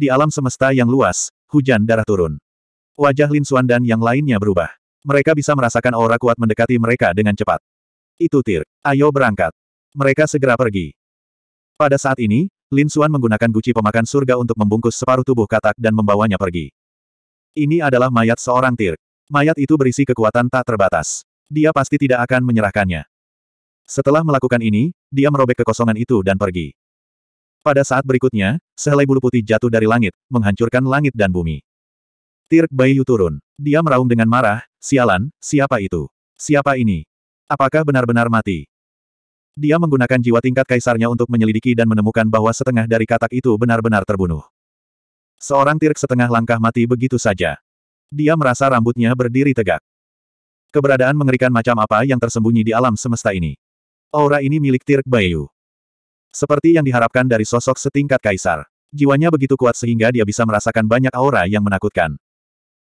Di alam semesta yang luas, hujan darah turun. Wajah Lin Xuan dan yang lainnya berubah. Mereka bisa merasakan aura kuat mendekati mereka dengan cepat. Itu Tir. Ayo berangkat. Mereka segera pergi. Pada saat ini, Lin Xuan menggunakan guci pemakan surga untuk membungkus separuh tubuh katak dan membawanya pergi. Ini adalah mayat seorang Tir. Mayat itu berisi kekuatan tak terbatas. Dia pasti tidak akan menyerahkannya. Setelah melakukan ini, dia merobek kekosongan itu dan pergi. Pada saat berikutnya, sehelai bulu putih jatuh dari langit, menghancurkan langit dan bumi. Tirk Bayu turun. Dia meraung dengan marah, sialan, siapa itu? Siapa ini? Apakah benar-benar mati? Dia menggunakan jiwa tingkat kaisarnya untuk menyelidiki dan menemukan bahwa setengah dari katak itu benar-benar terbunuh. Seorang Tirk setengah langkah mati begitu saja. Dia merasa rambutnya berdiri tegak. Keberadaan mengerikan macam apa yang tersembunyi di alam semesta ini. Aura ini milik Tirk Bayu. Seperti yang diharapkan dari sosok setingkat kaisar. Jiwanya begitu kuat sehingga dia bisa merasakan banyak aura yang menakutkan.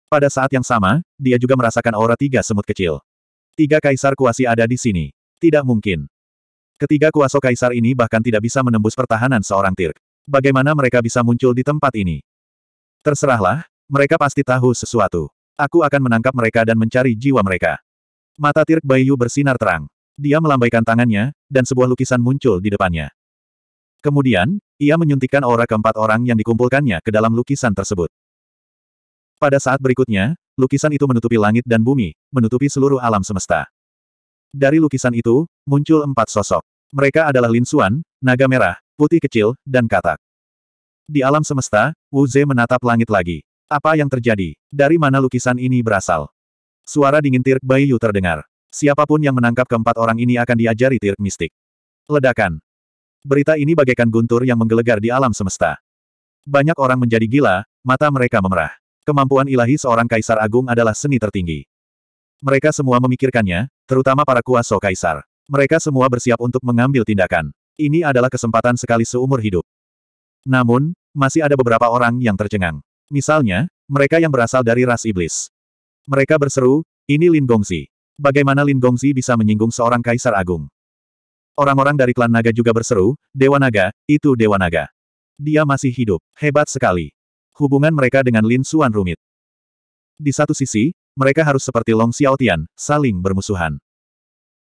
Pada saat yang sama, dia juga merasakan aura tiga semut kecil. Tiga kaisar kuasi ada di sini. Tidak mungkin. Ketiga kuaso kaisar ini bahkan tidak bisa menembus pertahanan seorang Tirk. Bagaimana mereka bisa muncul di tempat ini? Terserahlah, mereka pasti tahu sesuatu. Aku akan menangkap mereka dan mencari jiwa mereka. Mata Tirk Bayu bersinar terang. Dia melambaikan tangannya, dan sebuah lukisan muncul di depannya. Kemudian, ia menyuntikkan aura keempat orang yang dikumpulkannya ke dalam lukisan tersebut. Pada saat berikutnya, lukisan itu menutupi langit dan bumi, menutupi seluruh alam semesta. Dari lukisan itu, muncul empat sosok. Mereka adalah Lin Xuan, naga merah, putih kecil, dan katak. Di alam semesta, Wu Ze menatap langit lagi. Apa yang terjadi? Dari mana lukisan ini berasal? Suara dingin Tirk Bayu terdengar. Siapapun yang menangkap keempat orang ini akan diajari Tirk mistik. Ledakan. Berita ini bagaikan guntur yang menggelegar di alam semesta. Banyak orang menjadi gila, mata mereka memerah. Kemampuan ilahi seorang kaisar agung adalah seni tertinggi. Mereka semua memikirkannya, terutama para kuasa kaisar. Mereka semua bersiap untuk mengambil tindakan. Ini adalah kesempatan sekali seumur hidup. Namun, masih ada beberapa orang yang tercengang. Misalnya, mereka yang berasal dari ras iblis. Mereka berseru, ini Lin Gongzi. Bagaimana Lin Gongzi bisa menyinggung seorang kaisar agung? Orang-orang dari klan naga juga berseru, Dewa Naga, itu Dewa Naga. Dia masih hidup, hebat sekali. Hubungan mereka dengan Lin Xuan rumit. Di satu sisi, mereka harus seperti Long Xiaotian, saling bermusuhan.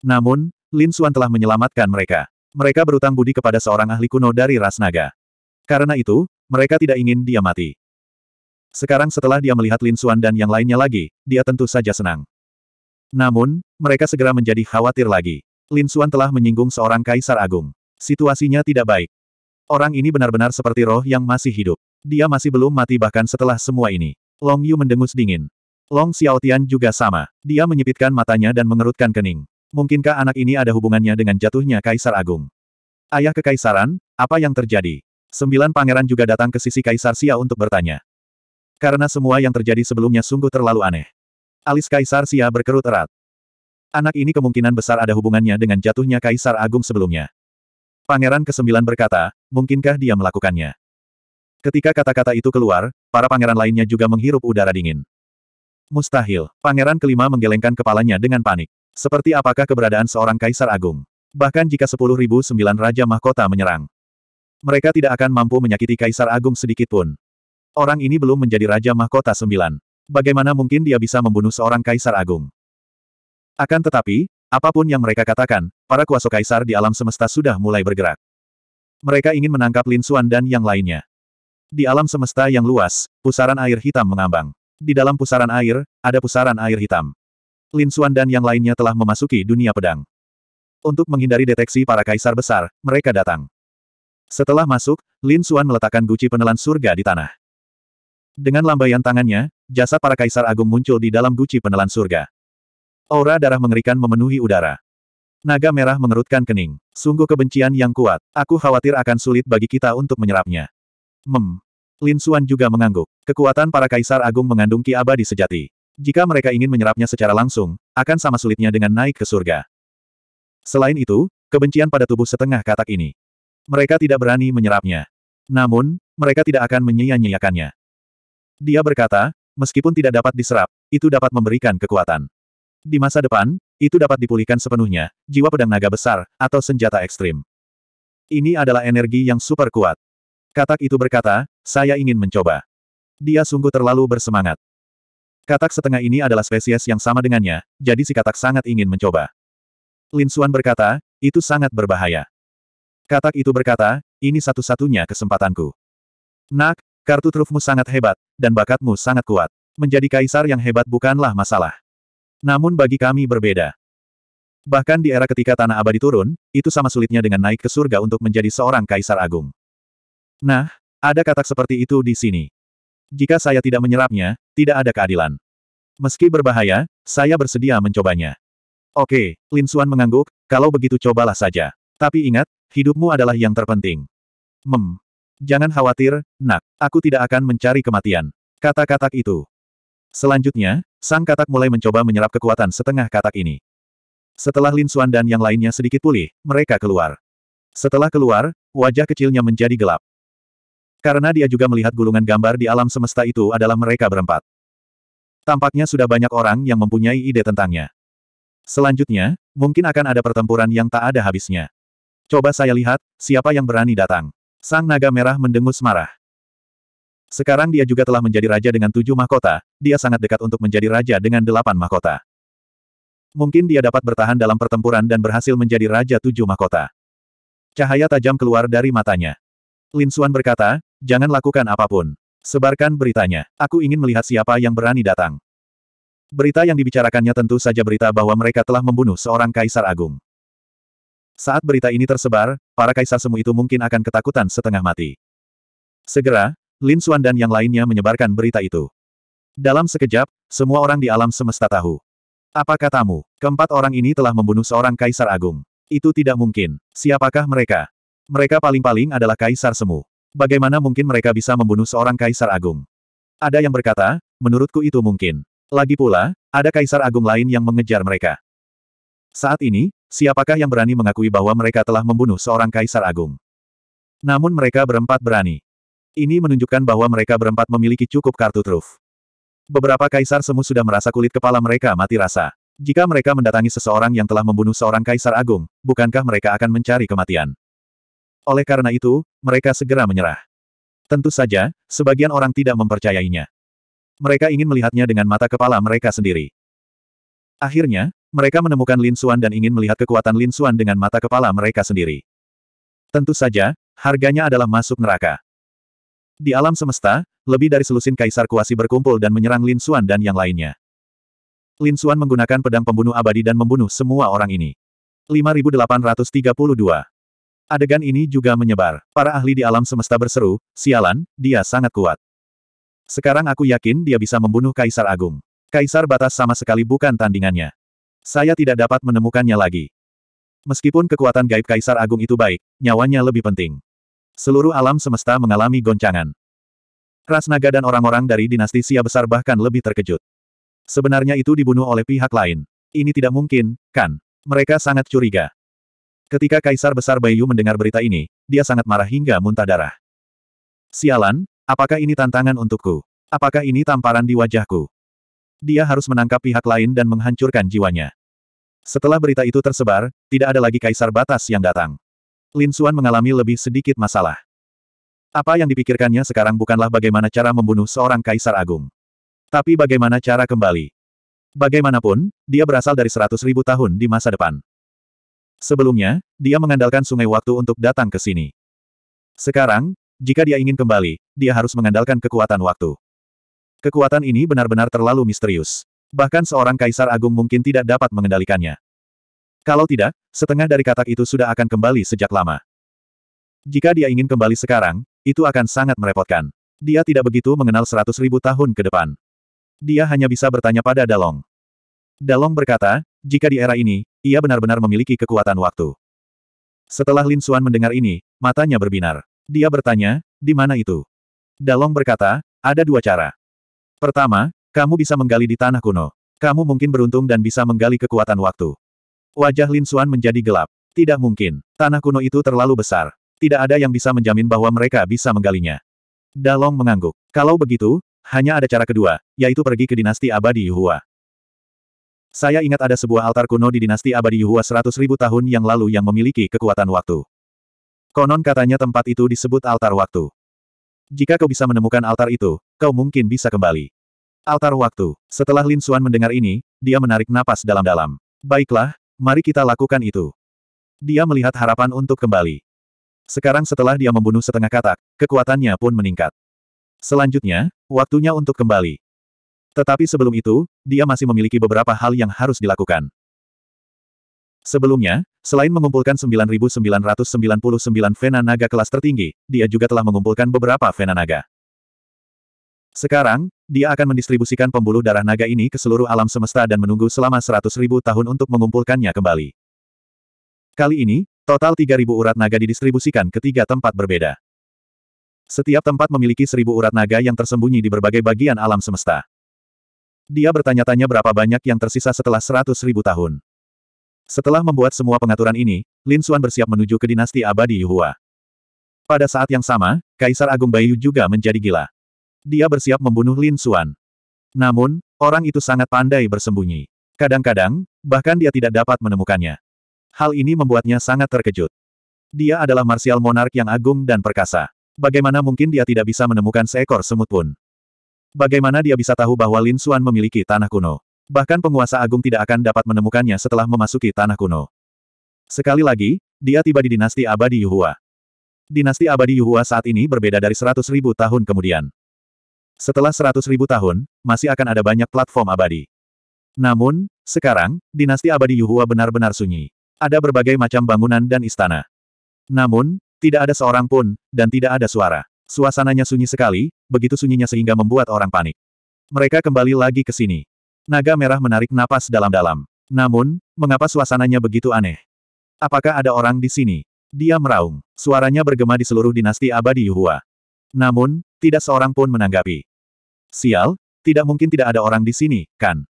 Namun, Lin Xuan telah menyelamatkan mereka. Mereka berutang budi kepada seorang ahli kuno dari ras naga. Karena itu, mereka tidak ingin dia mati. Sekarang setelah dia melihat Lin Xuan dan yang lainnya lagi, dia tentu saja senang. Namun, mereka segera menjadi khawatir lagi. Lin Suan telah menyinggung seorang kaisar agung. Situasinya tidak baik. Orang ini benar-benar seperti roh yang masih hidup. Dia masih belum mati bahkan setelah semua ini. Long Yu mendengus dingin. Long Xiaotian juga sama. Dia menyipitkan matanya dan mengerutkan kening. Mungkinkah anak ini ada hubungannya dengan jatuhnya Kaisar Agung? Ayah Kekaisaran, apa yang terjadi? Sembilan pangeran juga datang ke sisi Kaisar Xia untuk bertanya. Karena semua yang terjadi sebelumnya sungguh terlalu aneh. Alis Kaisar Xia berkerut erat. Anak ini kemungkinan besar ada hubungannya dengan jatuhnya Kaisar Agung sebelumnya. Pangeran ke-9 berkata, mungkinkah dia melakukannya? Ketika kata-kata itu keluar, para pangeran lainnya juga menghirup udara dingin. Mustahil, pangeran kelima menggelengkan kepalanya dengan panik. Seperti apakah keberadaan seorang Kaisar Agung? Bahkan jika 10.009 Raja Mahkota menyerang. Mereka tidak akan mampu menyakiti Kaisar Agung sedikitpun. Orang ini belum menjadi Raja Mahkota Sembilan. Bagaimana mungkin dia bisa membunuh seorang Kaisar Agung? Akan tetapi, apapun yang mereka katakan, para kuasa kaisar di alam semesta sudah mulai bergerak. Mereka ingin menangkap Lin Xuan dan yang lainnya. Di alam semesta yang luas, pusaran air hitam mengambang. Di dalam pusaran air, ada pusaran air hitam. Lin Xuan dan yang lainnya telah memasuki dunia pedang. Untuk menghindari deteksi para kaisar besar, mereka datang. Setelah masuk, Lin Xuan meletakkan guci penelan surga di tanah. Dengan lambaian tangannya, jasad para kaisar agung muncul di dalam guci penelan surga. Aura darah mengerikan memenuhi udara. Naga merah mengerutkan kening. Sungguh kebencian yang kuat. Aku khawatir akan sulit bagi kita untuk menyerapnya. Mem. Lin Xuan juga mengangguk. Kekuatan para kaisar agung mengandung ki abadi sejati. Jika mereka ingin menyerapnya secara langsung, akan sama sulitnya dengan naik ke surga. Selain itu, kebencian pada tubuh setengah katak ini. Mereka tidak berani menyerapnya. Namun, mereka tidak akan menyia-nyiakannya. Dia berkata, meskipun tidak dapat diserap, itu dapat memberikan kekuatan. Di masa depan, itu dapat dipulihkan sepenuhnya, jiwa pedang naga besar, atau senjata ekstrim. Ini adalah energi yang super kuat. Katak itu berkata, saya ingin mencoba. Dia sungguh terlalu bersemangat. Katak setengah ini adalah spesies yang sama dengannya, jadi si katak sangat ingin mencoba. Lin Suan berkata, itu sangat berbahaya. Katak itu berkata, ini satu-satunya kesempatanku. Nak, kartu trufmu sangat hebat, dan bakatmu sangat kuat. Menjadi kaisar yang hebat bukanlah masalah. Namun bagi kami berbeda. Bahkan di era ketika tanah abadi turun, itu sama sulitnya dengan naik ke surga untuk menjadi seorang kaisar agung. Nah, ada katak seperti itu di sini. Jika saya tidak menyerapnya, tidak ada keadilan. Meski berbahaya, saya bersedia mencobanya. Oke, Lin Xuan mengangguk, kalau begitu cobalah saja. Tapi ingat, hidupmu adalah yang terpenting. Mem. Jangan khawatir, nak. Aku tidak akan mencari kematian. Kata-katak itu. Selanjutnya, sang katak mulai mencoba menyerap kekuatan setengah katak ini. Setelah Lin Xuan dan yang lainnya sedikit pulih, mereka keluar. Setelah keluar, wajah kecilnya menjadi gelap. Karena dia juga melihat gulungan gambar di alam semesta itu adalah mereka berempat. Tampaknya sudah banyak orang yang mempunyai ide tentangnya. Selanjutnya, mungkin akan ada pertempuran yang tak ada habisnya. Coba saya lihat, siapa yang berani datang. Sang naga merah mendengus marah. Sekarang dia juga telah menjadi raja dengan tujuh mahkota, dia sangat dekat untuk menjadi raja dengan delapan mahkota. Mungkin dia dapat bertahan dalam pertempuran dan berhasil menjadi raja tujuh mahkota. Cahaya tajam keluar dari matanya. Lin Suan berkata, jangan lakukan apapun. Sebarkan beritanya. Aku ingin melihat siapa yang berani datang. Berita yang dibicarakannya tentu saja berita bahwa mereka telah membunuh seorang kaisar agung. Saat berita ini tersebar, para kaisar semu itu mungkin akan ketakutan setengah mati. Segera, Lin Suan dan yang lainnya menyebarkan berita itu. Dalam sekejap, semua orang di alam semesta tahu. Apa katamu, keempat orang ini telah membunuh seorang kaisar agung? Itu tidak mungkin. Siapakah mereka? Mereka paling-paling adalah kaisar semu. Bagaimana mungkin mereka bisa membunuh seorang kaisar agung? Ada yang berkata, menurutku itu mungkin. Lagi pula, ada kaisar agung lain yang mengejar mereka. Saat ini, siapakah yang berani mengakui bahwa mereka telah membunuh seorang kaisar agung? Namun mereka berempat berani. Ini menunjukkan bahwa mereka berempat memiliki cukup kartu truf. Beberapa kaisar semu sudah merasa kulit kepala mereka mati rasa. Jika mereka mendatangi seseorang yang telah membunuh seorang kaisar agung, bukankah mereka akan mencari kematian? Oleh karena itu, mereka segera menyerah. Tentu saja, sebagian orang tidak mempercayainya. Mereka ingin melihatnya dengan mata kepala mereka sendiri. Akhirnya, mereka menemukan Lin Suan dan ingin melihat kekuatan Lin Suan dengan mata kepala mereka sendiri. Tentu saja, harganya adalah masuk neraka. Di alam semesta, lebih dari selusin kaisar kuasi berkumpul dan menyerang Lin Xuan dan yang lainnya. Lin Xuan menggunakan pedang pembunuh abadi dan membunuh semua orang ini. 5832 Adegan ini juga menyebar. Para ahli di alam semesta berseru, sialan, dia sangat kuat. Sekarang aku yakin dia bisa membunuh Kaisar Agung. Kaisar Batas sama sekali bukan tandingannya. Saya tidak dapat menemukannya lagi. Meskipun kekuatan gaib Kaisar Agung itu baik, nyawanya lebih penting. Seluruh alam semesta mengalami goncangan. Ras naga dan orang-orang dari dinasti Sia besar bahkan lebih terkejut. Sebenarnya itu dibunuh oleh pihak lain. Ini tidak mungkin, kan? Mereka sangat curiga. Ketika Kaisar Besar Bayu mendengar berita ini, dia sangat marah hingga muntah darah. Sialan, apakah ini tantangan untukku? Apakah ini tamparan di wajahku? Dia harus menangkap pihak lain dan menghancurkan jiwanya. Setelah berita itu tersebar, tidak ada lagi kaisar batas yang datang. Lin Suan mengalami lebih sedikit masalah. Apa yang dipikirkannya sekarang bukanlah bagaimana cara membunuh seorang kaisar agung. Tapi bagaimana cara kembali. Bagaimanapun, dia berasal dari seratus ribu tahun di masa depan. Sebelumnya, dia mengandalkan sungai waktu untuk datang ke sini. Sekarang, jika dia ingin kembali, dia harus mengandalkan kekuatan waktu. Kekuatan ini benar-benar terlalu misterius. Bahkan seorang kaisar agung mungkin tidak dapat mengendalikannya. Kalau tidak, setengah dari katak itu sudah akan kembali sejak lama. Jika dia ingin kembali sekarang, itu akan sangat merepotkan. Dia tidak begitu mengenal seratus ribu tahun ke depan. Dia hanya bisa bertanya pada Dalong. Dalong berkata, jika di era ini, ia benar-benar memiliki kekuatan waktu. Setelah Lin Xuan mendengar ini, matanya berbinar. Dia bertanya, di mana itu? Dalong berkata, ada dua cara. Pertama, kamu bisa menggali di tanah kuno. Kamu mungkin beruntung dan bisa menggali kekuatan waktu. Wajah Lin Xuan menjadi gelap. Tidak mungkin. Tanah kuno itu terlalu besar. Tidak ada yang bisa menjamin bahwa mereka bisa menggalinya. Dalong mengangguk. Kalau begitu, hanya ada cara kedua, yaitu pergi ke dinasti abadi Yuhua. Saya ingat ada sebuah altar kuno di dinasti abadi Yuhua seratus ribu tahun yang lalu yang memiliki kekuatan waktu. Konon katanya tempat itu disebut altar waktu. Jika kau bisa menemukan altar itu, kau mungkin bisa kembali. Altar waktu. Setelah Lin Xuan mendengar ini, dia menarik napas dalam-dalam. Baiklah, Mari kita lakukan itu. Dia melihat harapan untuk kembali. Sekarang setelah dia membunuh setengah katak, kekuatannya pun meningkat. Selanjutnya, waktunya untuk kembali. Tetapi sebelum itu, dia masih memiliki beberapa hal yang harus dilakukan. Sebelumnya, selain mengumpulkan 9.999 Vena Naga kelas tertinggi, dia juga telah mengumpulkan beberapa Vena Naga. Sekarang, dia akan mendistribusikan pembuluh darah naga ini ke seluruh alam semesta dan menunggu selama seratus ribu tahun untuk mengumpulkannya kembali. Kali ini, total tiga ribu urat naga didistribusikan ke tiga tempat berbeda. Setiap tempat memiliki seribu urat naga yang tersembunyi di berbagai bagian alam semesta. Dia bertanya-tanya berapa banyak yang tersisa setelah seratus ribu tahun. Setelah membuat semua pengaturan ini, Lin Xuan bersiap menuju ke dinasti abadi Yuhua. Pada saat yang sama, Kaisar Agung Bayu juga menjadi gila. Dia bersiap membunuh Lin Xuan. Namun, orang itu sangat pandai bersembunyi. Kadang-kadang, bahkan dia tidak dapat menemukannya. Hal ini membuatnya sangat terkejut. Dia adalah Martial monark yang agung dan perkasa. Bagaimana mungkin dia tidak bisa menemukan seekor semut pun? Bagaimana dia bisa tahu bahwa Lin Xuan memiliki tanah kuno? Bahkan penguasa agung tidak akan dapat menemukannya setelah memasuki tanah kuno. Sekali lagi, dia tiba di dinasti abadi Yuhua. Dinasti abadi Yuhua saat ini berbeda dari seratus ribu tahun kemudian. Setelah seratus ribu tahun, masih akan ada banyak platform abadi. Namun, sekarang, dinasti abadi Yuhua benar-benar sunyi. Ada berbagai macam bangunan dan istana. Namun, tidak ada seorang pun, dan tidak ada suara. Suasananya sunyi sekali, begitu sunyinya sehingga membuat orang panik. Mereka kembali lagi ke sini. Naga merah menarik napas dalam-dalam. Namun, mengapa suasananya begitu aneh? Apakah ada orang di sini? Dia meraung. Suaranya bergema di seluruh dinasti abadi Yuhua. Namun, tidak seorang pun menanggapi. Sial, tidak mungkin tidak ada orang di sini, kan?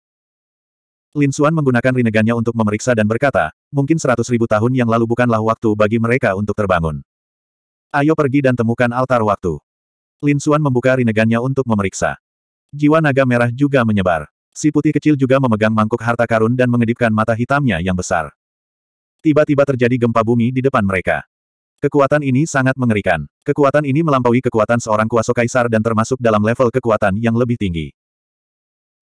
Lin Xuan menggunakan rinegannya untuk memeriksa dan berkata, mungkin seratus ribu tahun yang lalu bukanlah waktu bagi mereka untuk terbangun. Ayo pergi dan temukan altar waktu. Lin Xuan membuka rinegannya untuk memeriksa. Jiwa naga merah juga menyebar. Si putih kecil juga memegang mangkuk harta karun dan mengedipkan mata hitamnya yang besar. Tiba-tiba terjadi gempa bumi di depan mereka. Kekuatan ini sangat mengerikan. Kekuatan ini melampaui kekuatan seorang kuasa kaisar dan termasuk dalam level kekuatan yang lebih tinggi.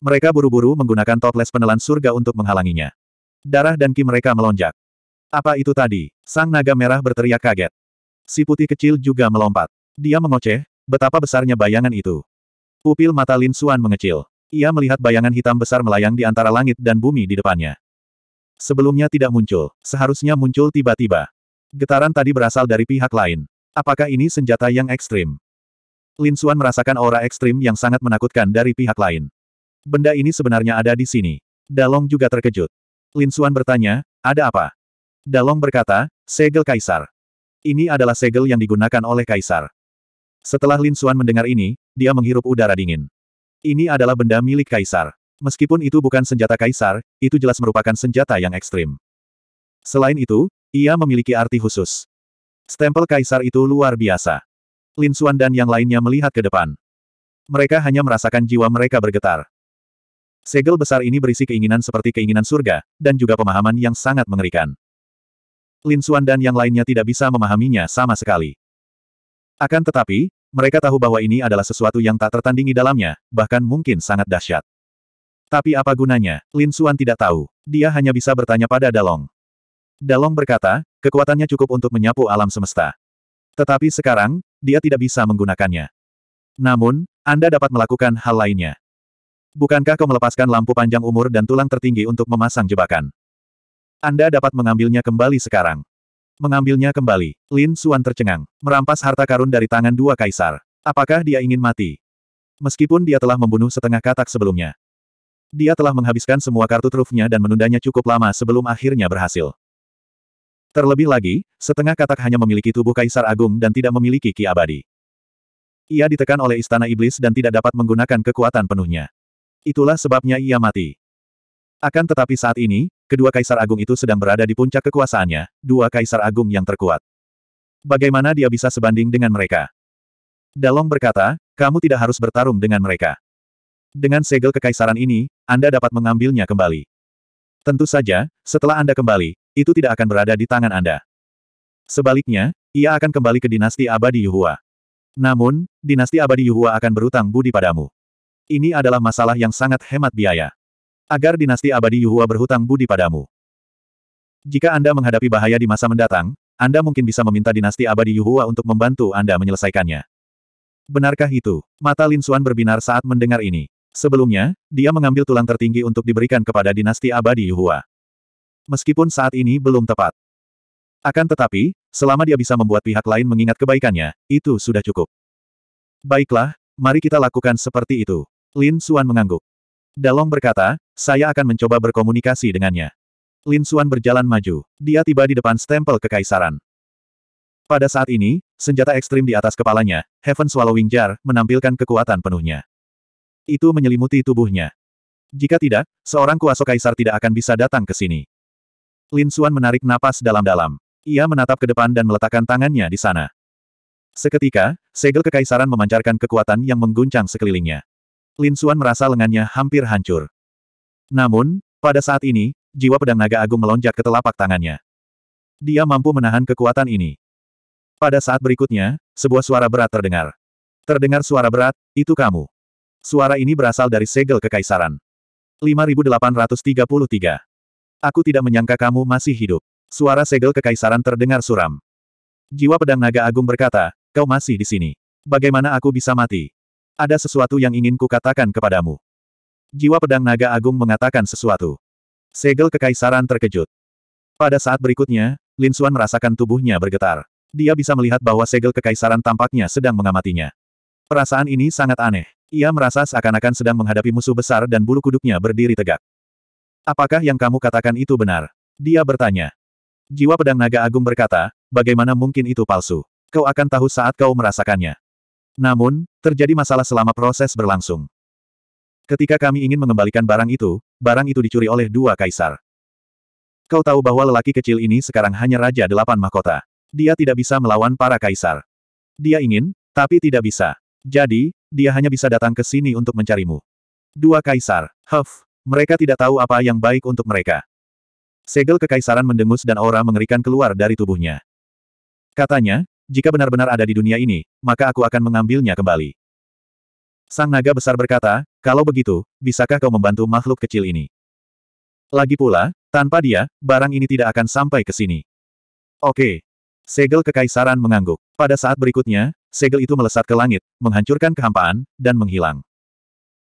Mereka buru-buru menggunakan toples penelan surga untuk menghalanginya. Darah dan ki mereka melonjak. Apa itu tadi? Sang naga merah berteriak kaget. Si putih kecil juga melompat. Dia mengoceh, betapa besarnya bayangan itu. Pupil mata Lin Suan mengecil. Ia melihat bayangan hitam besar melayang di antara langit dan bumi di depannya. Sebelumnya tidak muncul, seharusnya muncul tiba-tiba. Getaran tadi berasal dari pihak lain. Apakah ini senjata yang ekstrim? Lin Xuan merasakan aura ekstrim yang sangat menakutkan dari pihak lain. Benda ini sebenarnya ada di sini. Dalong juga terkejut. Lin Xuan bertanya, ada apa? Dalong berkata, segel kaisar. Ini adalah segel yang digunakan oleh kaisar. Setelah Lin Xuan mendengar ini, dia menghirup udara dingin. Ini adalah benda milik kaisar. Meskipun itu bukan senjata kaisar, itu jelas merupakan senjata yang ekstrim. Selain itu, ia memiliki arti khusus. Stempel kaisar itu luar biasa. Lin Xuan dan yang lainnya melihat ke depan. Mereka hanya merasakan jiwa mereka bergetar. Segel besar ini berisi keinginan seperti keinginan surga, dan juga pemahaman yang sangat mengerikan. Lin Xuan dan yang lainnya tidak bisa memahaminya sama sekali. Akan tetapi, mereka tahu bahwa ini adalah sesuatu yang tak tertandingi dalamnya, bahkan mungkin sangat dahsyat. Tapi apa gunanya, Lin Xuan tidak tahu. Dia hanya bisa bertanya pada Dalong. Dalong berkata, kekuatannya cukup untuk menyapu alam semesta. Tetapi sekarang, dia tidak bisa menggunakannya. Namun, Anda dapat melakukan hal lainnya. Bukankah kau melepaskan lampu panjang umur dan tulang tertinggi untuk memasang jebakan? Anda dapat mengambilnya kembali sekarang. Mengambilnya kembali, Lin Suan tercengang, merampas harta karun dari tangan dua kaisar. Apakah dia ingin mati? Meskipun dia telah membunuh setengah katak sebelumnya. Dia telah menghabiskan semua kartu trufnya dan menundanya cukup lama sebelum akhirnya berhasil. Terlebih lagi, setengah katak hanya memiliki tubuh kaisar agung dan tidak memiliki ki abadi. Ia ditekan oleh istana iblis dan tidak dapat menggunakan kekuatan penuhnya. Itulah sebabnya ia mati. Akan tetapi saat ini, kedua kaisar agung itu sedang berada di puncak kekuasaannya, dua kaisar agung yang terkuat. Bagaimana dia bisa sebanding dengan mereka? Dalong berkata, kamu tidak harus bertarung dengan mereka. Dengan segel kekaisaran ini, Anda dapat mengambilnya kembali. Tentu saja, setelah Anda kembali, itu tidak akan berada di tangan Anda. Sebaliknya, ia akan kembali ke dinasti abadi Yuhua. Namun, dinasti abadi Yuhua akan berutang budi padamu. Ini adalah masalah yang sangat hemat biaya. Agar dinasti abadi Yuhua berhutang budi padamu. Jika Anda menghadapi bahaya di masa mendatang, Anda mungkin bisa meminta dinasti abadi Yuhua untuk membantu Anda menyelesaikannya. Benarkah itu? Mata Lin Suan berbinar saat mendengar ini. Sebelumnya, dia mengambil tulang tertinggi untuk diberikan kepada dinasti abadi Yuhua meskipun saat ini belum tepat. Akan tetapi, selama dia bisa membuat pihak lain mengingat kebaikannya, itu sudah cukup. Baiklah, mari kita lakukan seperti itu. Lin Suan mengangguk. Dalong berkata, saya akan mencoba berkomunikasi dengannya. Lin Suan berjalan maju. Dia tiba di depan stempel kekaisaran. Pada saat ini, senjata ekstrim di atas kepalanya, Heaven Swallowing Jar, menampilkan kekuatan penuhnya. Itu menyelimuti tubuhnya. Jika tidak, seorang kuasa kaisar tidak akan bisa datang ke sini. Lin Suan menarik napas dalam-dalam. Ia menatap ke depan dan meletakkan tangannya di sana. Seketika, segel kekaisaran memancarkan kekuatan yang mengguncang sekelilingnya. Lin Suan merasa lengannya hampir hancur. Namun, pada saat ini, jiwa pedang naga agung melonjak ke telapak tangannya. Dia mampu menahan kekuatan ini. Pada saat berikutnya, sebuah suara berat terdengar. Terdengar suara berat, itu kamu. Suara ini berasal dari segel kekaisaran. 5833 Aku tidak menyangka kamu masih hidup. Suara segel kekaisaran terdengar suram. Jiwa pedang naga agung berkata, kau masih di sini. Bagaimana aku bisa mati? Ada sesuatu yang ingin kukatakan kepadamu. Jiwa pedang naga agung mengatakan sesuatu. Segel kekaisaran terkejut. Pada saat berikutnya, Lin Xuan merasakan tubuhnya bergetar. Dia bisa melihat bahwa segel kekaisaran tampaknya sedang mengamatinya. Perasaan ini sangat aneh. Ia merasa seakan-akan sedang menghadapi musuh besar dan bulu kuduknya berdiri tegak. Apakah yang kamu katakan itu benar? Dia bertanya. Jiwa pedang naga agung berkata, bagaimana mungkin itu palsu? Kau akan tahu saat kau merasakannya. Namun, terjadi masalah selama proses berlangsung. Ketika kami ingin mengembalikan barang itu, barang itu dicuri oleh dua kaisar. Kau tahu bahwa lelaki kecil ini sekarang hanya Raja Delapan Mahkota. Dia tidak bisa melawan para kaisar. Dia ingin, tapi tidak bisa. Jadi, dia hanya bisa datang ke sini untuk mencarimu. Dua kaisar, huff, mereka tidak tahu apa yang baik untuk mereka. Segel kekaisaran mendengus dan aura mengerikan keluar dari tubuhnya. Katanya, jika benar-benar ada di dunia ini, maka aku akan mengambilnya kembali. Sang naga besar berkata, kalau begitu, bisakah kau membantu makhluk kecil ini? Lagi pula, tanpa dia, barang ini tidak akan sampai ke sini. Oke. Segel kekaisaran mengangguk. Pada saat berikutnya, segel itu melesat ke langit, menghancurkan kehampaan, dan menghilang.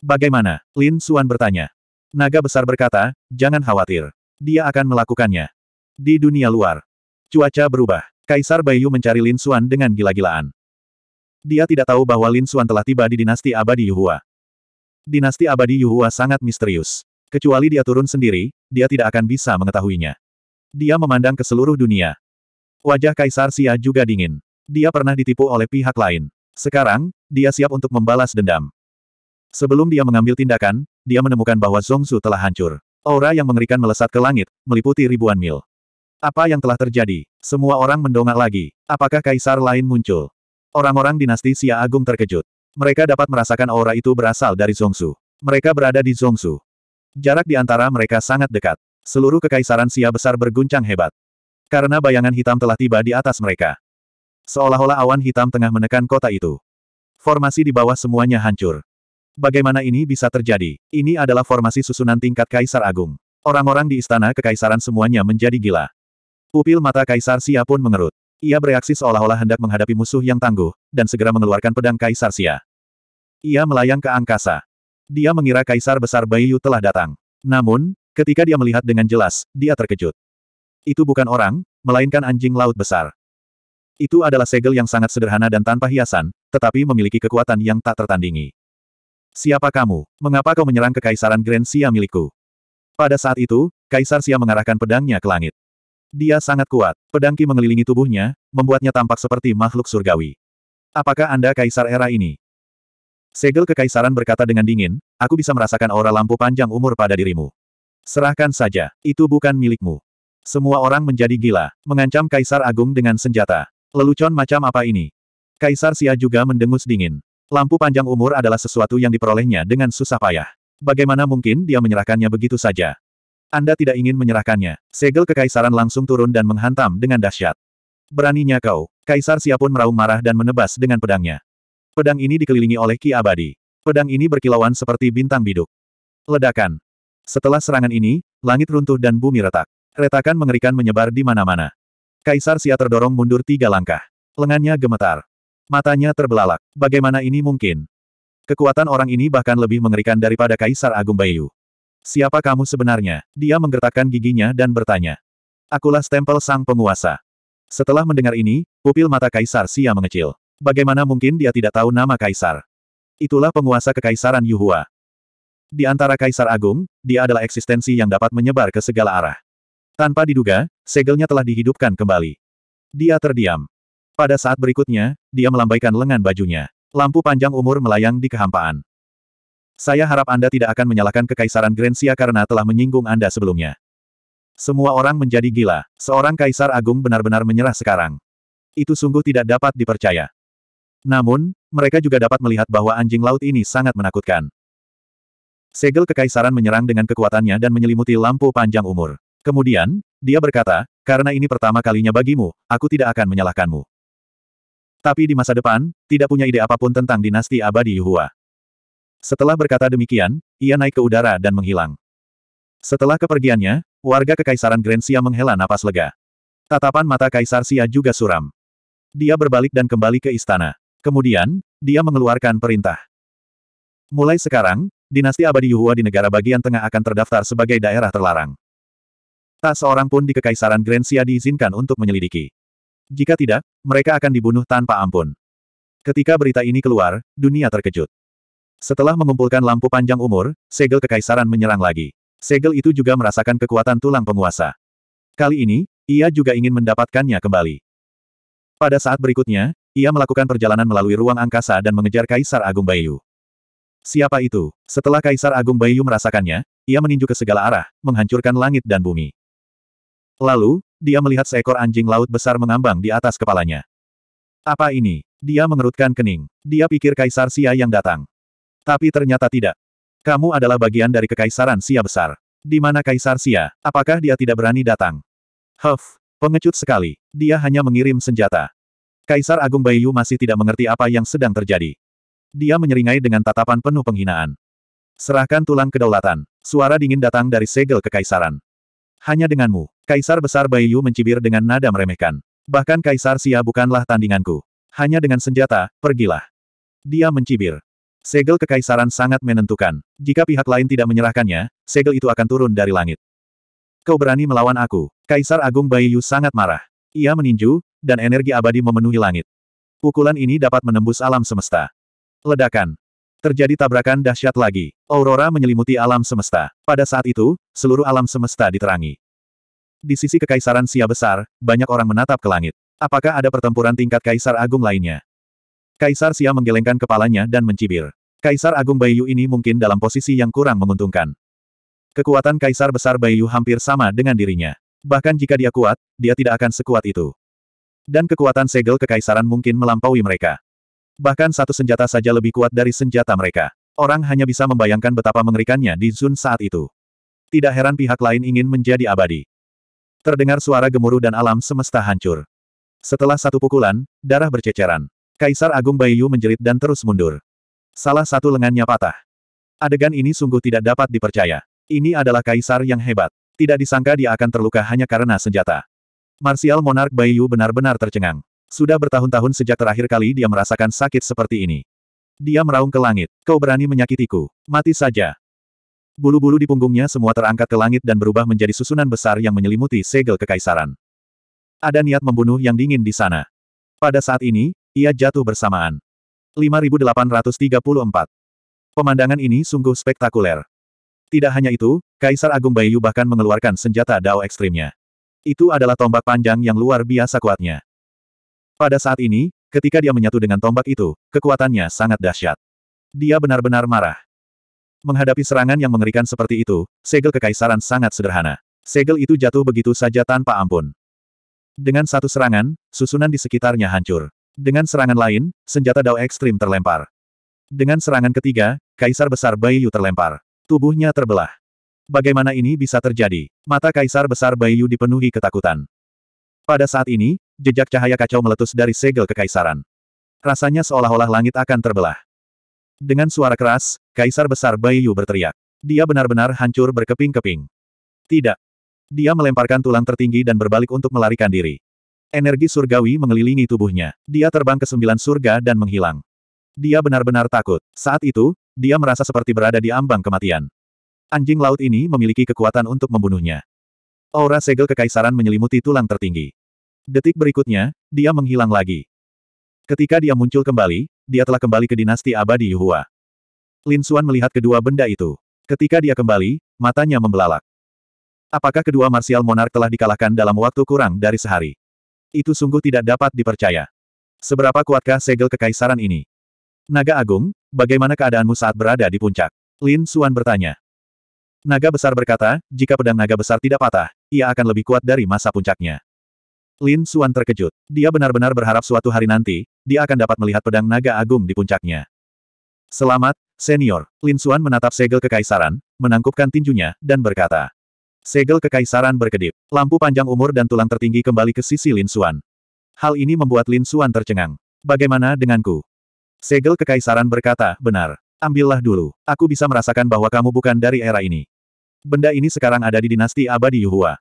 Bagaimana? Lin Suan bertanya. Naga besar berkata, jangan khawatir. Dia akan melakukannya. Di dunia luar. Cuaca berubah. Kaisar Bayu mencari Lin Xuan dengan gila-gilaan. Dia tidak tahu bahwa Lin Xuan telah tiba di dinasti abadi Yuhua. Dinasti abadi Yuhua sangat misterius. Kecuali dia turun sendiri, dia tidak akan bisa mengetahuinya. Dia memandang ke seluruh dunia. Wajah Kaisar Sia juga dingin. Dia pernah ditipu oleh pihak lain. Sekarang, dia siap untuk membalas dendam. Sebelum dia mengambil tindakan, dia menemukan bahwa Zongzu telah hancur. Aura yang mengerikan melesat ke langit, meliputi ribuan mil. Apa yang telah terjadi? Semua orang mendongak lagi. Apakah kaisar lain muncul? Orang-orang dinasti Xia Agung terkejut. Mereka dapat merasakan aura itu berasal dari Zongsu. Mereka berada di Zongsu. Jarak di antara mereka sangat dekat. Seluruh kekaisaran Xia besar berguncang hebat. Karena bayangan hitam telah tiba di atas mereka. Seolah-olah awan hitam tengah menekan kota itu. Formasi di bawah semuanya hancur. Bagaimana ini bisa terjadi? Ini adalah formasi susunan tingkat Kaisar Agung. Orang-orang di istana kekaisaran semuanya menjadi gila. Pupil mata Kaisar Sia pun mengerut. Ia bereaksi seolah-olah hendak menghadapi musuh yang tangguh, dan segera mengeluarkan pedang Kaisar Sia. Ia melayang ke angkasa. Dia mengira Kaisar Besar Bayu telah datang. Namun, ketika dia melihat dengan jelas, dia terkejut. Itu bukan orang, melainkan anjing laut besar. Itu adalah segel yang sangat sederhana dan tanpa hiasan, tetapi memiliki kekuatan yang tak tertandingi. Siapa kamu? Mengapa kau menyerang kekaisaran Grand Sia milikku? Pada saat itu, Kaisar Sia mengarahkan pedangnya ke langit. Dia sangat kuat. Pedang mengelilingi tubuhnya, membuatnya tampak seperti makhluk surgawi. Apakah Anda Kaisar era ini? Segel Kekaisaran berkata dengan dingin, aku bisa merasakan aura lampu panjang umur pada dirimu. Serahkan saja, itu bukan milikmu. Semua orang menjadi gila, mengancam Kaisar Agung dengan senjata. Lelucon macam apa ini? Kaisar Sia juga mendengus dingin. Lampu panjang umur adalah sesuatu yang diperolehnya dengan susah payah. Bagaimana mungkin dia menyerahkannya begitu saja? Anda tidak ingin menyerahkannya. Segel kekaisaran langsung turun dan menghantam dengan dahsyat. Beraninya kau. Kaisar siapun pun meraung marah dan menebas dengan pedangnya. Pedang ini dikelilingi oleh Ki Abadi. Pedang ini berkilauan seperti bintang biduk. Ledakan. Setelah serangan ini, langit runtuh dan bumi retak. Retakan mengerikan menyebar di mana-mana. Kaisar siap terdorong mundur tiga langkah. Lengannya gemetar. Matanya terbelalak. Bagaimana ini mungkin? Kekuatan orang ini bahkan lebih mengerikan daripada Kaisar Agung Bayu. Siapa kamu sebenarnya? Dia menggertakkan giginya dan bertanya. Akulah stempel sang penguasa. Setelah mendengar ini, pupil mata Kaisar Sia mengecil. Bagaimana mungkin dia tidak tahu nama Kaisar? Itulah penguasa kekaisaran Yuhua. Di antara Kaisar Agung, dia adalah eksistensi yang dapat menyebar ke segala arah. Tanpa diduga, segelnya telah dihidupkan kembali. Dia terdiam. Pada saat berikutnya, dia melambaikan lengan bajunya. Lampu panjang umur melayang di kehampaan. Saya harap Anda tidak akan menyalahkan kekaisaran Grensia karena telah menyinggung Anda sebelumnya. Semua orang menjadi gila. Seorang kaisar agung benar-benar menyerah sekarang. Itu sungguh tidak dapat dipercaya. Namun, mereka juga dapat melihat bahwa anjing laut ini sangat menakutkan. Segel kekaisaran menyerang dengan kekuatannya dan menyelimuti lampu panjang umur. Kemudian, dia berkata, karena ini pertama kalinya bagimu, aku tidak akan menyalahkanmu. Tapi di masa depan, tidak punya ide apapun tentang dinasti abadi Yuhua. Setelah berkata demikian, ia naik ke udara dan menghilang. Setelah kepergiannya, warga Kekaisaran Grensia menghela napas lega. Tatapan mata Kaisar Sia juga suram. Dia berbalik dan kembali ke istana. Kemudian, dia mengeluarkan perintah. Mulai sekarang, dinasti abadi Yuhua di negara bagian tengah akan terdaftar sebagai daerah terlarang. Tak seorang pun di Kekaisaran Grensia diizinkan untuk menyelidiki. Jika tidak, mereka akan dibunuh tanpa ampun. Ketika berita ini keluar, dunia terkejut. Setelah mengumpulkan lampu panjang umur, segel kekaisaran menyerang lagi. Segel itu juga merasakan kekuatan tulang penguasa. Kali ini, ia juga ingin mendapatkannya kembali. Pada saat berikutnya, ia melakukan perjalanan melalui ruang angkasa dan mengejar Kaisar Agung Bayu. Siapa itu? Setelah Kaisar Agung Bayu merasakannya, ia meninju ke segala arah, menghancurkan langit dan bumi. Lalu, dia melihat seekor anjing laut besar mengambang di atas kepalanya. Apa ini? Dia mengerutkan kening. Dia pikir Kaisar Sia yang datang. Tapi ternyata tidak. Kamu adalah bagian dari Kekaisaran Sia Besar. Di mana Kaisar Sia? Apakah dia tidak berani datang? Huff, pengecut sekali. Dia hanya mengirim senjata. Kaisar Agung Bayu masih tidak mengerti apa yang sedang terjadi. Dia menyeringai dengan tatapan penuh penghinaan. Serahkan tulang kedaulatan. Suara dingin datang dari segel kekaisaran. Hanya denganmu. Kaisar Besar Yu mencibir dengan nada meremehkan. Bahkan Kaisar Xia bukanlah tandinganku. Hanya dengan senjata, pergilah. Dia mencibir. Segel kekaisaran sangat menentukan. Jika pihak lain tidak menyerahkannya, segel itu akan turun dari langit. Kau berani melawan aku. Kaisar Agung Yu sangat marah. Ia meninju, dan energi abadi memenuhi langit. Pukulan ini dapat menembus alam semesta. Ledakan. Terjadi tabrakan dahsyat lagi. Aurora menyelimuti alam semesta. Pada saat itu, seluruh alam semesta diterangi. Di sisi kekaisaran Sia Besar, banyak orang menatap ke langit. Apakah ada pertempuran tingkat Kaisar Agung lainnya? Kaisar Sia menggelengkan kepalanya dan mencibir. Kaisar Agung Bayu ini mungkin dalam posisi yang kurang menguntungkan. Kekuatan Kaisar Besar Bayu hampir sama dengan dirinya. Bahkan jika dia kuat, dia tidak akan sekuat itu. Dan kekuatan segel kekaisaran mungkin melampaui mereka. Bahkan satu senjata saja lebih kuat dari senjata mereka. Orang hanya bisa membayangkan betapa mengerikannya di Zun saat itu. Tidak heran pihak lain ingin menjadi abadi. Terdengar suara gemuruh dan alam semesta hancur. Setelah satu pukulan, darah berceceran. Kaisar Agung Baiyu menjerit dan terus mundur. Salah satu lengannya patah. Adegan ini sungguh tidak dapat dipercaya. Ini adalah kaisar yang hebat. Tidak disangka dia akan terluka hanya karena senjata. Marsial Monark Baiyu benar-benar tercengang. Sudah bertahun-tahun sejak terakhir kali dia merasakan sakit seperti ini. Dia meraung ke langit. Kau berani menyakitiku. Mati saja. Bulu-bulu di punggungnya semua terangkat ke langit dan berubah menjadi susunan besar yang menyelimuti segel kekaisaran. Ada niat membunuh yang dingin di sana. Pada saat ini, ia jatuh bersamaan. 5834. Pemandangan ini sungguh spektakuler. Tidak hanya itu, Kaisar Agung Bayu bahkan mengeluarkan senjata dao ekstrimnya. Itu adalah tombak panjang yang luar biasa kuatnya. Pada saat ini, ketika dia menyatu dengan tombak itu, kekuatannya sangat dahsyat. Dia benar-benar marah. Menghadapi serangan yang mengerikan seperti itu, segel kekaisaran sangat sederhana. Segel itu jatuh begitu saja tanpa ampun. Dengan satu serangan, susunan di sekitarnya hancur. Dengan serangan lain, senjata dao ekstrim terlempar. Dengan serangan ketiga, kaisar besar Baiyu terlempar. Tubuhnya terbelah. Bagaimana ini bisa terjadi? Mata kaisar besar Baiyu dipenuhi ketakutan. Pada saat ini, jejak cahaya kacau meletus dari segel kekaisaran. Rasanya seolah-olah langit akan terbelah. Dengan suara keras, Kaisar Besar Bai Yu berteriak. Dia benar-benar hancur berkeping-keping. Tidak. Dia melemparkan tulang tertinggi dan berbalik untuk melarikan diri. Energi surgawi mengelilingi tubuhnya. Dia terbang ke sembilan surga dan menghilang. Dia benar-benar takut. Saat itu, dia merasa seperti berada di ambang kematian. Anjing laut ini memiliki kekuatan untuk membunuhnya. Aura segel kekaisaran menyelimuti tulang tertinggi. Detik berikutnya, dia menghilang lagi. Ketika dia muncul kembali, dia telah kembali ke dinasti abadi Yuhua. Lin Xuan melihat kedua benda itu. Ketika dia kembali, matanya membelalak. Apakah kedua marsial monark telah dikalahkan dalam waktu kurang dari sehari? Itu sungguh tidak dapat dipercaya. Seberapa kuatkah segel kekaisaran ini? Naga Agung, bagaimana keadaanmu saat berada di puncak? Lin Xuan bertanya. Naga besar berkata, jika pedang naga besar tidak patah, ia akan lebih kuat dari masa puncaknya. Lin Xuan terkejut. Dia benar-benar berharap suatu hari nanti, dia akan dapat melihat pedang naga agung di puncaknya. Selamat, Senior, Lin Xuan menatap segel kekaisaran, menangkupkan tinjunya, dan berkata. Segel kekaisaran berkedip. Lampu panjang umur dan tulang tertinggi kembali ke sisi Lin Xuan. Hal ini membuat Lin Xuan tercengang. Bagaimana denganku? Segel kekaisaran berkata, benar. Ambillah dulu. Aku bisa merasakan bahwa kamu bukan dari era ini. Benda ini sekarang ada di dinasti abadi Yuhua.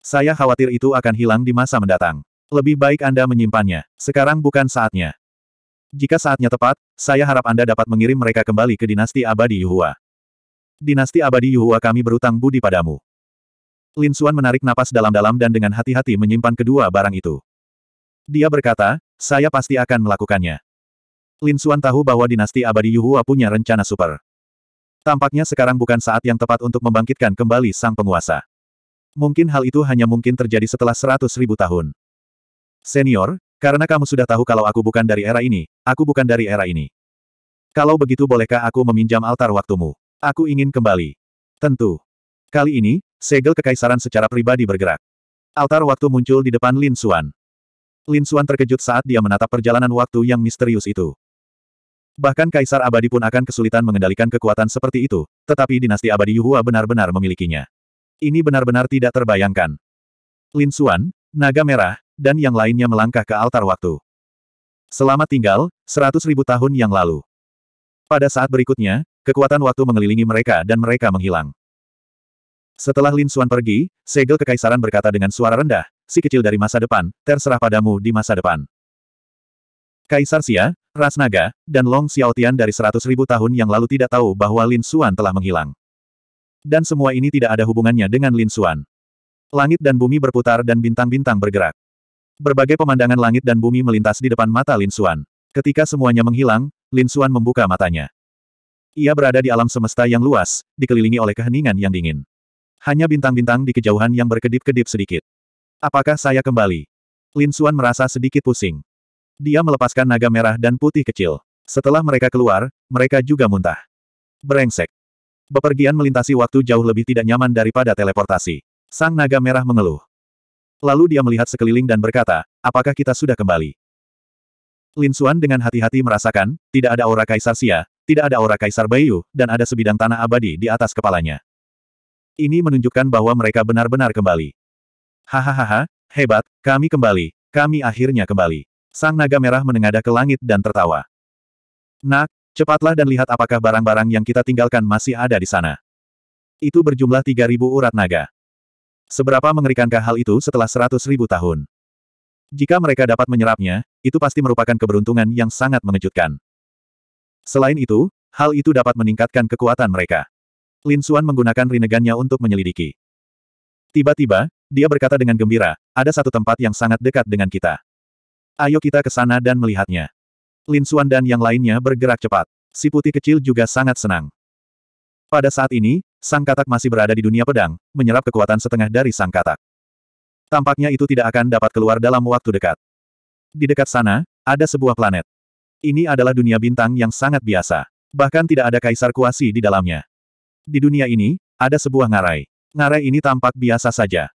Saya khawatir itu akan hilang di masa mendatang. Lebih baik Anda menyimpannya. Sekarang bukan saatnya. Jika saatnya tepat, saya harap Anda dapat mengirim mereka kembali ke dinasti abadi Yuhua. Dinasti abadi Yuhua kami berutang budi padamu. Lin Xuan menarik napas dalam-dalam dan dengan hati-hati menyimpan kedua barang itu. Dia berkata, saya pasti akan melakukannya. Lin Xuan tahu bahwa dinasti abadi Yuhua punya rencana super. Tampaknya sekarang bukan saat yang tepat untuk membangkitkan kembali sang penguasa. Mungkin hal itu hanya mungkin terjadi setelah seratus ribu tahun. Senior, karena kamu sudah tahu kalau aku bukan dari era ini, aku bukan dari era ini. Kalau begitu bolehkah aku meminjam altar waktumu? Aku ingin kembali. Tentu. Kali ini, segel kekaisaran secara pribadi bergerak. Altar waktu muncul di depan Lin Xuan. Lin Xuan terkejut saat dia menatap perjalanan waktu yang misterius itu. Bahkan Kaisar Abadi pun akan kesulitan mengendalikan kekuatan seperti itu, tetapi dinasti Abadi Yuhua benar-benar memilikinya. Ini benar-benar tidak terbayangkan. Lin Xuan, naga merah, dan yang lainnya melangkah ke altar waktu. Selamat tinggal, seratus ribu tahun yang lalu. Pada saat berikutnya, kekuatan waktu mengelilingi mereka dan mereka menghilang. Setelah Lin Xuan pergi, segel kekaisaran berkata dengan suara rendah, si kecil dari masa depan, terserah padamu di masa depan. Kaisar Xia, Ras Naga, dan Long Xiaotian dari seratus ribu tahun yang lalu tidak tahu bahwa Lin Xuan telah menghilang. Dan semua ini tidak ada hubungannya dengan Lin Xuan. Langit dan bumi berputar dan bintang-bintang bergerak. Berbagai pemandangan langit dan bumi melintas di depan mata Lin Xuan. Ketika semuanya menghilang, Lin Xuan membuka matanya. Ia berada di alam semesta yang luas, dikelilingi oleh keheningan yang dingin. Hanya bintang-bintang di kejauhan yang berkedip-kedip sedikit. Apakah saya kembali? Lin Xuan merasa sedikit pusing. Dia melepaskan naga merah dan putih kecil. Setelah mereka keluar, mereka juga muntah. Berengsek. Bepergian melintasi waktu jauh lebih tidak nyaman daripada teleportasi. Sang naga merah mengeluh. Lalu dia melihat sekeliling dan berkata, apakah kita sudah kembali? Lin Xuan dengan hati-hati merasakan, tidak ada aura Kaisar Sia, tidak ada aura Kaisar Bayu, dan ada sebidang tanah abadi di atas kepalanya. Ini menunjukkan bahwa mereka benar-benar kembali. Hahaha, hebat, kami kembali, kami akhirnya kembali. Sang naga merah menengadah ke langit dan tertawa. Nak, cepatlah dan lihat apakah barang-barang yang kita tinggalkan masih ada di sana. Itu berjumlah 3.000 urat naga. Seberapa mengerikankah hal itu setelah seratus ribu tahun? Jika mereka dapat menyerapnya, itu pasti merupakan keberuntungan yang sangat mengejutkan. Selain itu, hal itu dapat meningkatkan kekuatan mereka. Lin Xuan menggunakan rinegannya untuk menyelidiki. Tiba-tiba, dia berkata dengan gembira, ada satu tempat yang sangat dekat dengan kita. Ayo kita ke sana dan melihatnya. Lin Xuan dan yang lainnya bergerak cepat. Si putih kecil juga sangat senang. Pada saat ini, Sang katak masih berada di dunia pedang, menyerap kekuatan setengah dari sang katak. Tampaknya itu tidak akan dapat keluar dalam waktu dekat. Di dekat sana, ada sebuah planet. Ini adalah dunia bintang yang sangat biasa. Bahkan tidak ada kaisar kuasi di dalamnya. Di dunia ini, ada sebuah ngarai. Ngarai ini tampak biasa saja.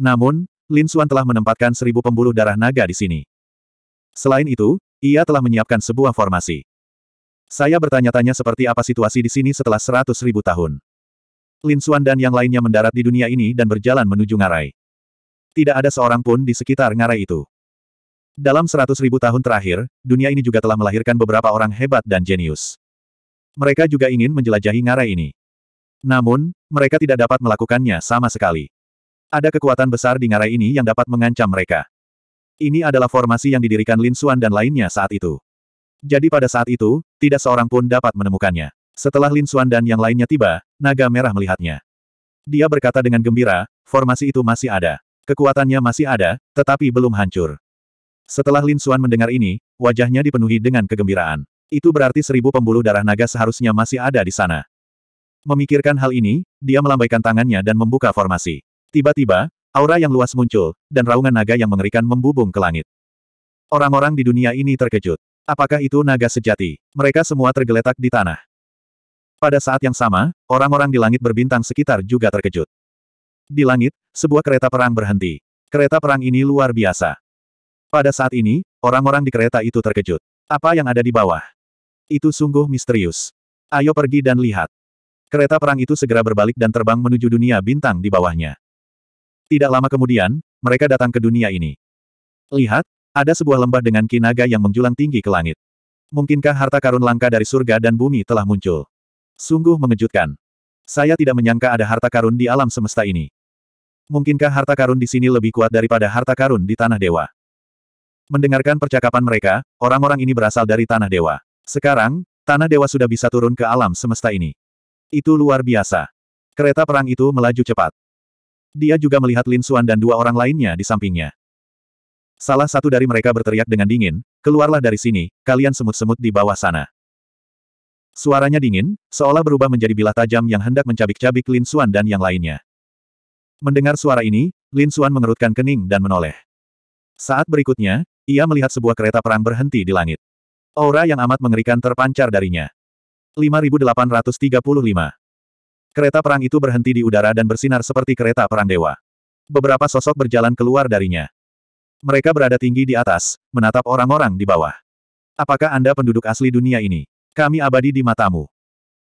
Namun, Lin Xuan telah menempatkan seribu pembuluh darah naga di sini. Selain itu, ia telah menyiapkan sebuah formasi. Saya bertanya-tanya seperti apa situasi di sini setelah seratus ribu tahun. Lin Suan dan yang lainnya mendarat di dunia ini dan berjalan menuju ngarai. Tidak ada seorang pun di sekitar ngarai itu. Dalam seratus ribu tahun terakhir, dunia ini juga telah melahirkan beberapa orang hebat dan jenius. Mereka juga ingin menjelajahi ngarai ini. Namun, mereka tidak dapat melakukannya sama sekali. Ada kekuatan besar di ngarai ini yang dapat mengancam mereka. Ini adalah formasi yang didirikan Lin Suan dan lainnya saat itu. Jadi pada saat itu, tidak seorang pun dapat menemukannya. Setelah Lin Xuan dan yang lainnya tiba, naga merah melihatnya. Dia berkata dengan gembira, formasi itu masih ada. Kekuatannya masih ada, tetapi belum hancur. Setelah Lin Xuan mendengar ini, wajahnya dipenuhi dengan kegembiraan. Itu berarti seribu pembuluh darah naga seharusnya masih ada di sana. Memikirkan hal ini, dia melambaikan tangannya dan membuka formasi. Tiba-tiba, aura yang luas muncul, dan raungan naga yang mengerikan membubung ke langit. Orang-orang di dunia ini terkejut. Apakah itu naga sejati? Mereka semua tergeletak di tanah. Pada saat yang sama, orang-orang di langit berbintang sekitar juga terkejut. Di langit, sebuah kereta perang berhenti. Kereta perang ini luar biasa. Pada saat ini, orang-orang di kereta itu terkejut. Apa yang ada di bawah? Itu sungguh misterius. Ayo pergi dan lihat. Kereta perang itu segera berbalik dan terbang menuju dunia bintang di bawahnya. Tidak lama kemudian, mereka datang ke dunia ini. Lihat, ada sebuah lembah dengan kinaga yang menjulang tinggi ke langit. Mungkinkah harta karun langka dari surga dan bumi telah muncul? Sungguh mengejutkan. Saya tidak menyangka ada harta karun di alam semesta ini. Mungkinkah harta karun di sini lebih kuat daripada harta karun di Tanah Dewa? Mendengarkan percakapan mereka, orang-orang ini berasal dari Tanah Dewa. Sekarang, Tanah Dewa sudah bisa turun ke alam semesta ini. Itu luar biasa. Kereta perang itu melaju cepat. Dia juga melihat Lin Xuan dan dua orang lainnya di sampingnya. Salah satu dari mereka berteriak dengan dingin, keluarlah dari sini, kalian semut-semut di bawah sana. Suaranya dingin, seolah berubah menjadi bilah tajam yang hendak mencabik-cabik Lin Xuan dan yang lainnya. Mendengar suara ini, Lin Xuan mengerutkan kening dan menoleh. Saat berikutnya, ia melihat sebuah kereta perang berhenti di langit. Aura yang amat mengerikan terpancar darinya. 5835 Kereta perang itu berhenti di udara dan bersinar seperti kereta perang dewa. Beberapa sosok berjalan keluar darinya. Mereka berada tinggi di atas, menatap orang-orang di bawah. Apakah Anda penduduk asli dunia ini? Kami abadi di matamu.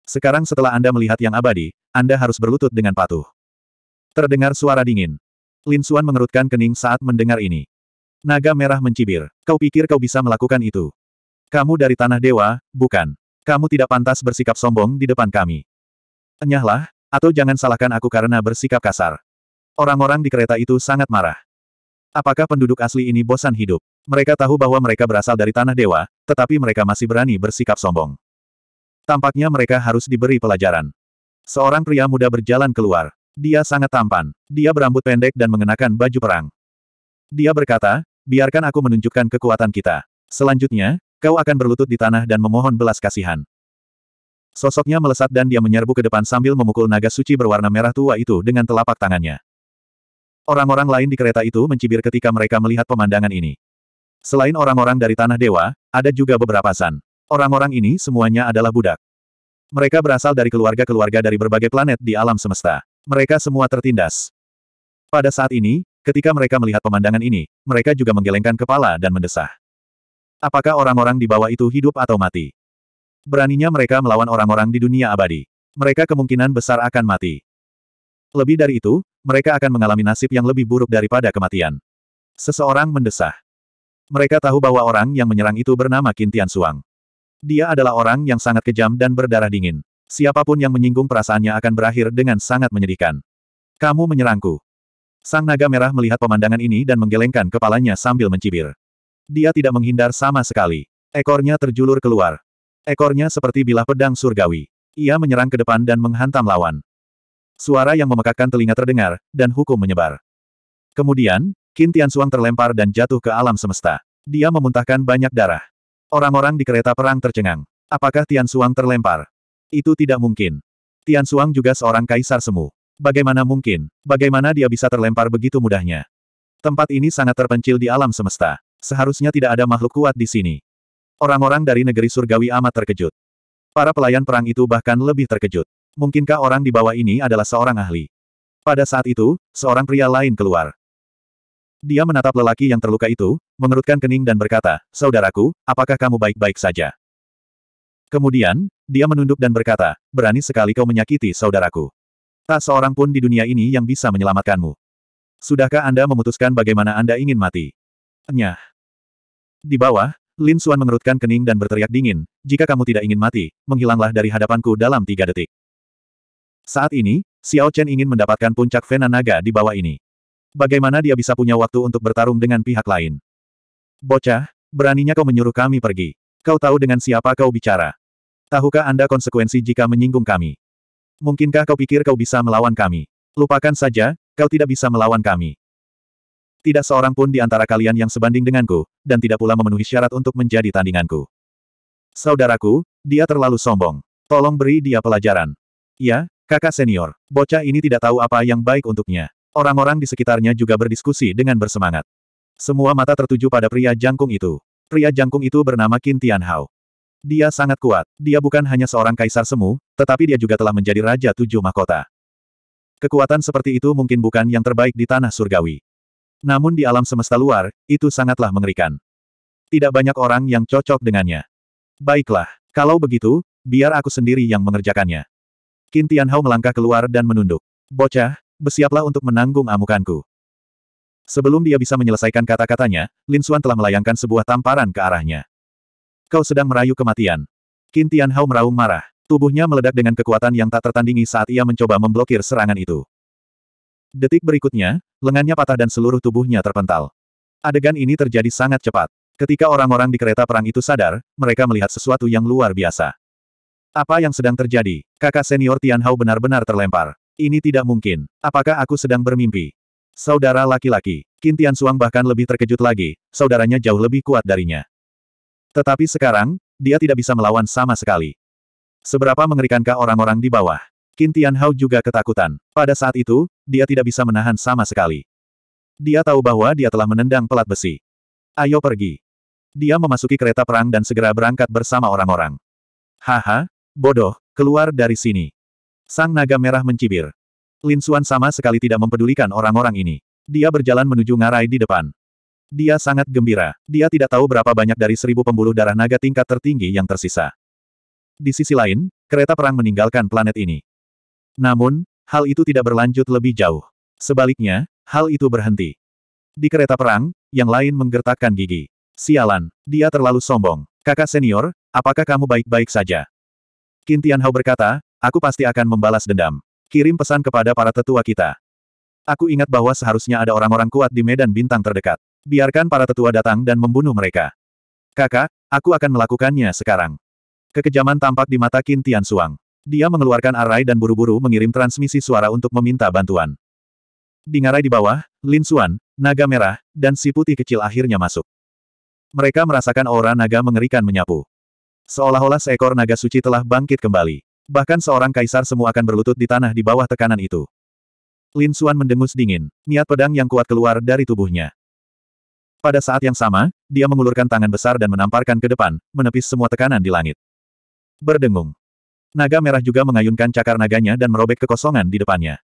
Sekarang setelah Anda melihat yang abadi, Anda harus berlutut dengan patuh. Terdengar suara dingin. Lin Xuan mengerutkan kening saat mendengar ini. Naga merah mencibir. Kau pikir kau bisa melakukan itu? Kamu dari tanah dewa, bukan. Kamu tidak pantas bersikap sombong di depan kami. Enyahlah, atau jangan salahkan aku karena bersikap kasar. Orang-orang di kereta itu sangat marah. Apakah penduduk asli ini bosan hidup? Mereka tahu bahwa mereka berasal dari tanah dewa, tetapi mereka masih berani bersikap sombong. Tampaknya mereka harus diberi pelajaran. Seorang pria muda berjalan keluar. Dia sangat tampan. Dia berambut pendek dan mengenakan baju perang. Dia berkata, biarkan aku menunjukkan kekuatan kita. Selanjutnya, kau akan berlutut di tanah dan memohon belas kasihan. Sosoknya melesat dan dia menyerbu ke depan sambil memukul naga suci berwarna merah tua itu dengan telapak tangannya. Orang-orang lain di kereta itu mencibir ketika mereka melihat pemandangan ini. Selain orang-orang dari Tanah Dewa, ada juga beberapa san. Orang-orang ini semuanya adalah budak. Mereka berasal dari keluarga-keluarga dari berbagai planet di alam semesta. Mereka semua tertindas. Pada saat ini, ketika mereka melihat pemandangan ini, mereka juga menggelengkan kepala dan mendesah. Apakah orang-orang di bawah itu hidup atau mati? Beraninya mereka melawan orang-orang di dunia abadi. Mereka kemungkinan besar akan mati. Lebih dari itu, mereka akan mengalami nasib yang lebih buruk daripada kematian. Seseorang mendesah. Mereka tahu bahwa orang yang menyerang itu bernama Qin Suang. Dia adalah orang yang sangat kejam dan berdarah dingin. Siapapun yang menyinggung perasaannya akan berakhir dengan sangat menyedihkan. Kamu menyerangku. Sang naga merah melihat pemandangan ini dan menggelengkan kepalanya sambil mencibir. Dia tidak menghindar sama sekali. Ekornya terjulur keluar. Ekornya seperti bilah pedang surgawi. Ia menyerang ke depan dan menghantam lawan. Suara yang memekakkan telinga terdengar, dan hukum menyebar. Kemudian, Qin Suang terlempar dan jatuh ke alam semesta. Dia memuntahkan banyak darah. Orang-orang di kereta perang tercengang. Apakah Tian Suang terlempar? Itu tidak mungkin. Tian Suang juga seorang kaisar semu. Bagaimana mungkin? Bagaimana dia bisa terlempar begitu mudahnya? Tempat ini sangat terpencil di alam semesta. Seharusnya tidak ada makhluk kuat di sini. Orang-orang dari negeri surgawi amat terkejut. Para pelayan perang itu bahkan lebih terkejut. Mungkinkah orang di bawah ini adalah seorang ahli? Pada saat itu, seorang pria lain keluar. Dia menatap lelaki yang terluka itu, mengerutkan kening dan berkata, Saudaraku, apakah kamu baik-baik saja? Kemudian, dia menunduk dan berkata, berani sekali kau menyakiti saudaraku. Tak seorang pun di dunia ini yang bisa menyelamatkanmu. Sudahkah Anda memutuskan bagaimana Anda ingin mati? Nyah. Di bawah, Lin Xuan mengerutkan kening dan berteriak dingin, jika kamu tidak ingin mati, menghilanglah dari hadapanku dalam tiga detik. Saat ini, Xiao Chen ingin mendapatkan puncak Vena Naga di bawah ini. Bagaimana dia bisa punya waktu untuk bertarung dengan pihak lain? Bocah, beraninya kau menyuruh kami pergi. Kau tahu dengan siapa kau bicara. Tahukah Anda konsekuensi jika menyinggung kami? Mungkinkah kau pikir kau bisa melawan kami? Lupakan saja, kau tidak bisa melawan kami. Tidak seorang pun di antara kalian yang sebanding denganku, dan tidak pula memenuhi syarat untuk menjadi tandinganku. Saudaraku, dia terlalu sombong. Tolong beri dia pelajaran. Ya, kakak senior, bocah ini tidak tahu apa yang baik untuknya. Orang-orang di sekitarnya juga berdiskusi dengan bersemangat. Semua mata tertuju pada pria jangkung itu. Pria jangkung itu bernama Qin Tianhao. Dia sangat kuat. Dia bukan hanya seorang kaisar semu, tetapi dia juga telah menjadi raja tujuh mahkota. Kekuatan seperti itu mungkin bukan yang terbaik di tanah surgawi. Namun di alam semesta luar, itu sangatlah mengerikan. Tidak banyak orang yang cocok dengannya. Baiklah, kalau begitu, biar aku sendiri yang mengerjakannya. Qin Tianhao melangkah keluar dan menunduk. Bocah, bersiaplah untuk menanggung amukanku. Sebelum dia bisa menyelesaikan kata-katanya, Lin Xuan telah melayangkan sebuah tamparan ke arahnya. Kau sedang merayu kematian. Qin Hao meraung marah. Tubuhnya meledak dengan kekuatan yang tak tertandingi saat ia mencoba memblokir serangan itu. Detik berikutnya, lengannya patah dan seluruh tubuhnya terpental. Adegan ini terjadi sangat cepat. Ketika orang-orang di kereta perang itu sadar, mereka melihat sesuatu yang luar biasa. Apa yang sedang terjadi? Kakak senior Tian Hao benar-benar terlempar. Ini tidak mungkin. Apakah aku sedang bermimpi? Saudara laki-laki, Kintian Suang bahkan lebih terkejut lagi, saudaranya jauh lebih kuat darinya. Tetapi sekarang, dia tidak bisa melawan sama sekali. Seberapa mengerikankah orang-orang di bawah? Kintian Hao juga ketakutan. Pada saat itu, dia tidak bisa menahan sama sekali. Dia tahu bahwa dia telah menendang pelat besi. Ayo pergi. Dia memasuki kereta perang dan segera berangkat bersama orang-orang. Haha, bodoh, keluar dari sini. Sang naga merah mencibir. Lin Xuan sama sekali tidak mempedulikan orang-orang ini. Dia berjalan menuju ngarai di depan. Dia sangat gembira. Dia tidak tahu berapa banyak dari seribu pembuluh darah naga tingkat tertinggi yang tersisa. Di sisi lain, kereta perang meninggalkan planet ini. Namun, hal itu tidak berlanjut lebih jauh. Sebaliknya, hal itu berhenti. Di kereta perang, yang lain menggertakkan gigi. Sialan, dia terlalu sombong. Kakak senior, apakah kamu baik-baik saja? Kintian Hao berkata, Aku pasti akan membalas dendam. Kirim pesan kepada para tetua kita. Aku ingat bahwa seharusnya ada orang-orang kuat di medan bintang terdekat. Biarkan para tetua datang dan membunuh mereka. Kakak, aku akan melakukannya sekarang. Kekejaman tampak di mata Qin Suang. Dia mengeluarkan arai dan buru-buru mengirim transmisi suara untuk meminta bantuan. Di ngarai di bawah, Lin Suan, naga merah, dan si putih kecil akhirnya masuk. Mereka merasakan aura naga mengerikan menyapu. Seolah-olah seekor naga suci telah bangkit kembali. Bahkan seorang kaisar semua akan berlutut di tanah di bawah tekanan itu. Lin Xuan mendengus dingin, niat pedang yang kuat keluar dari tubuhnya. Pada saat yang sama, dia mengulurkan tangan besar dan menamparkan ke depan, menepis semua tekanan di langit. Berdengung. Naga merah juga mengayunkan cakar naganya dan merobek kekosongan di depannya.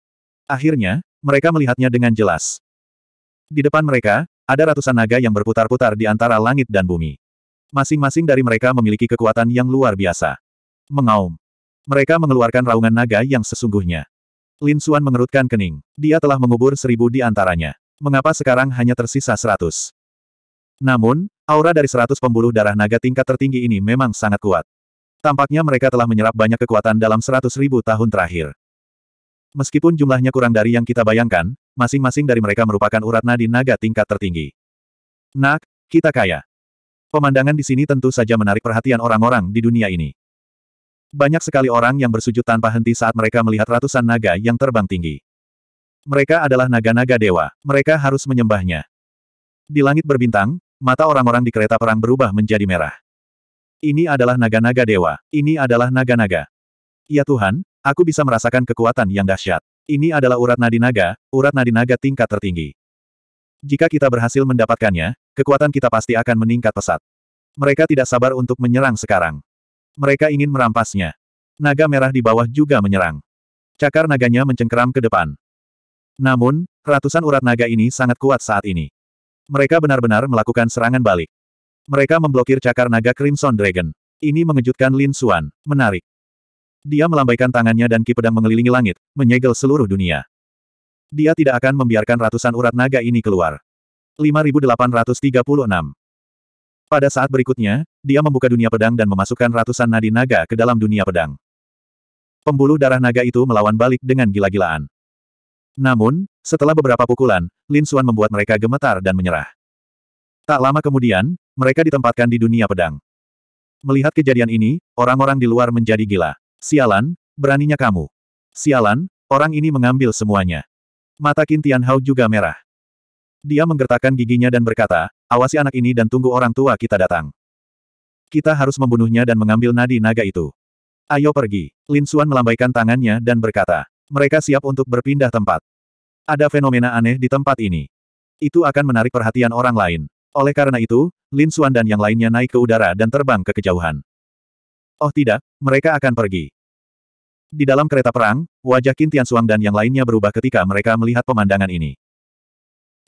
Akhirnya, mereka melihatnya dengan jelas. Di depan mereka, ada ratusan naga yang berputar-putar di antara langit dan bumi. Masing-masing dari mereka memiliki kekuatan yang luar biasa. Mengaum. Mereka mengeluarkan raungan naga yang sesungguhnya. Lin Xuan mengerutkan kening. Dia telah mengubur seribu di antaranya. Mengapa sekarang hanya tersisa seratus? Namun, aura dari seratus pembuluh darah naga tingkat tertinggi ini memang sangat kuat. Tampaknya mereka telah menyerap banyak kekuatan dalam seratus ribu tahun terakhir. Meskipun jumlahnya kurang dari yang kita bayangkan, masing-masing dari mereka merupakan urat nadi naga tingkat tertinggi. Nak, kita kaya. Pemandangan di sini tentu saja menarik perhatian orang-orang di dunia ini. Banyak sekali orang yang bersujud tanpa henti saat mereka melihat ratusan naga yang terbang tinggi. Mereka adalah naga-naga dewa. Mereka harus menyembahnya. Di langit berbintang, mata orang-orang di kereta perang berubah menjadi merah. Ini adalah naga-naga dewa. Ini adalah naga-naga. Ya Tuhan, aku bisa merasakan kekuatan yang dahsyat. Ini adalah urat nadi naga, urat nadi naga tingkat tertinggi. Jika kita berhasil mendapatkannya, kekuatan kita pasti akan meningkat pesat. Mereka tidak sabar untuk menyerang sekarang. Mereka ingin merampasnya. Naga merah di bawah juga menyerang. Cakar naganya mencengkeram ke depan. Namun, ratusan urat naga ini sangat kuat saat ini. Mereka benar-benar melakukan serangan balik. Mereka memblokir cakar naga Crimson Dragon. Ini mengejutkan Lin Xuan. Menarik. Dia melambaikan tangannya dan ki pedang mengelilingi langit, menyegel seluruh dunia. Dia tidak akan membiarkan ratusan urat naga ini keluar. 5836 pada saat berikutnya, dia membuka dunia pedang dan memasukkan ratusan nadi naga ke dalam dunia pedang. Pembuluh darah naga itu melawan balik dengan gila-gilaan. Namun, setelah beberapa pukulan, Lin Suan membuat mereka gemetar dan menyerah. Tak lama kemudian, mereka ditempatkan di dunia pedang. Melihat kejadian ini, orang-orang di luar menjadi gila. Sialan, beraninya kamu. Sialan, orang ini mengambil semuanya. Mata Kintian Hao juga merah. Dia menggertakkan giginya dan berkata, Awasi anak ini dan tunggu orang tua kita datang. Kita harus membunuhnya dan mengambil nadi naga itu. Ayo pergi. Lin Xuan melambaikan tangannya dan berkata. Mereka siap untuk berpindah tempat. Ada fenomena aneh di tempat ini. Itu akan menarik perhatian orang lain. Oleh karena itu, Lin Xuan dan yang lainnya naik ke udara dan terbang ke kejauhan. Oh tidak, mereka akan pergi. Di dalam kereta perang, wajah Qin Tian Suang dan yang lainnya berubah ketika mereka melihat pemandangan ini.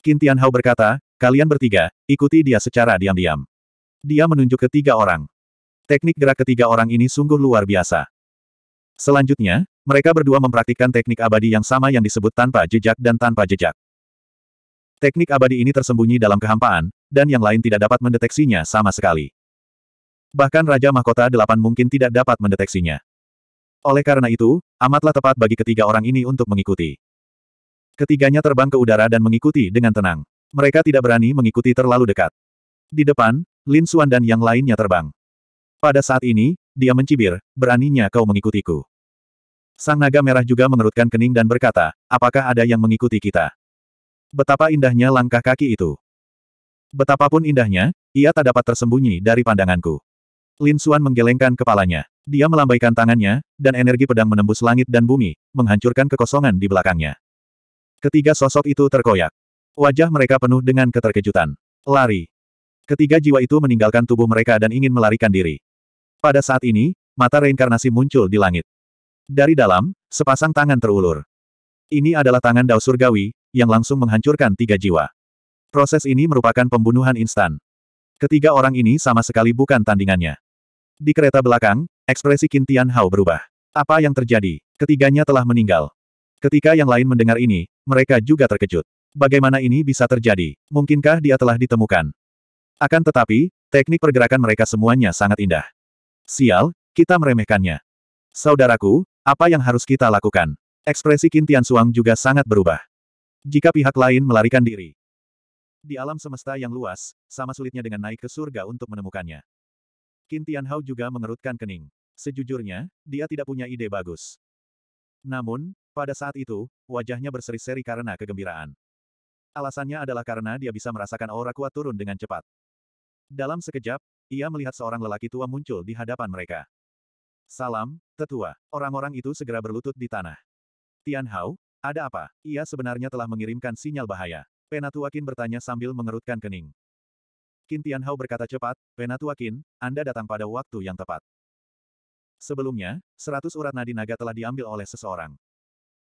Qin Hao berkata, Kalian bertiga, ikuti dia secara diam-diam. Dia menunjuk ke tiga orang. Teknik gerak ketiga orang ini sungguh luar biasa. Selanjutnya, mereka berdua mempraktikkan teknik abadi yang sama yang disebut tanpa jejak dan tanpa jejak. Teknik abadi ini tersembunyi dalam kehampaan, dan yang lain tidak dapat mendeteksinya sama sekali. Bahkan Raja Mahkota Delapan mungkin tidak dapat mendeteksinya. Oleh karena itu, amatlah tepat bagi ketiga orang ini untuk mengikuti. Ketiganya terbang ke udara dan mengikuti dengan tenang. Mereka tidak berani mengikuti terlalu dekat. Di depan, Lin Xuan dan yang lainnya terbang. Pada saat ini, dia mencibir, beraninya kau mengikutiku. Sang naga merah juga mengerutkan kening dan berkata, apakah ada yang mengikuti kita? Betapa indahnya langkah kaki itu. Betapapun indahnya, ia tak dapat tersembunyi dari pandanganku. Lin Xuan menggelengkan kepalanya. Dia melambaikan tangannya, dan energi pedang menembus langit dan bumi, menghancurkan kekosongan di belakangnya. Ketiga sosok itu terkoyak. Wajah mereka penuh dengan keterkejutan. Lari. Ketiga jiwa itu meninggalkan tubuh mereka dan ingin melarikan diri. Pada saat ini, mata reinkarnasi muncul di langit. Dari dalam, sepasang tangan terulur. Ini adalah tangan Dao Surgawi, yang langsung menghancurkan tiga jiwa. Proses ini merupakan pembunuhan instan. Ketiga orang ini sama sekali bukan tandingannya. Di kereta belakang, ekspresi Kintian Hao berubah. Apa yang terjadi? Ketiganya telah meninggal. Ketika yang lain mendengar ini, mereka juga terkejut. Bagaimana ini bisa terjadi? Mungkinkah dia telah ditemukan? Akan tetapi, teknik pergerakan mereka semuanya sangat indah. Sial, kita meremehkannya. Saudaraku, apa yang harus kita lakukan? Ekspresi Qin Suang juga sangat berubah. Jika pihak lain melarikan diri. Di alam semesta yang luas, sama sulitnya dengan naik ke surga untuk menemukannya. Qin Hao juga mengerutkan kening. Sejujurnya, dia tidak punya ide bagus. Namun, pada saat itu, wajahnya berseri-seri karena kegembiraan. Alasannya adalah karena dia bisa merasakan aura kuat turun dengan cepat. Dalam sekejap, ia melihat seorang lelaki tua muncul di hadapan mereka. Salam, tetua. Orang-orang itu segera berlutut di tanah. Tian Hao, ada apa? Ia sebenarnya telah mengirimkan sinyal bahaya. Penatua Qin bertanya sambil mengerutkan kening. Qin Hao berkata cepat, Penatua Qin, Anda datang pada waktu yang tepat. Sebelumnya, seratus urat nadi naga telah diambil oleh seseorang.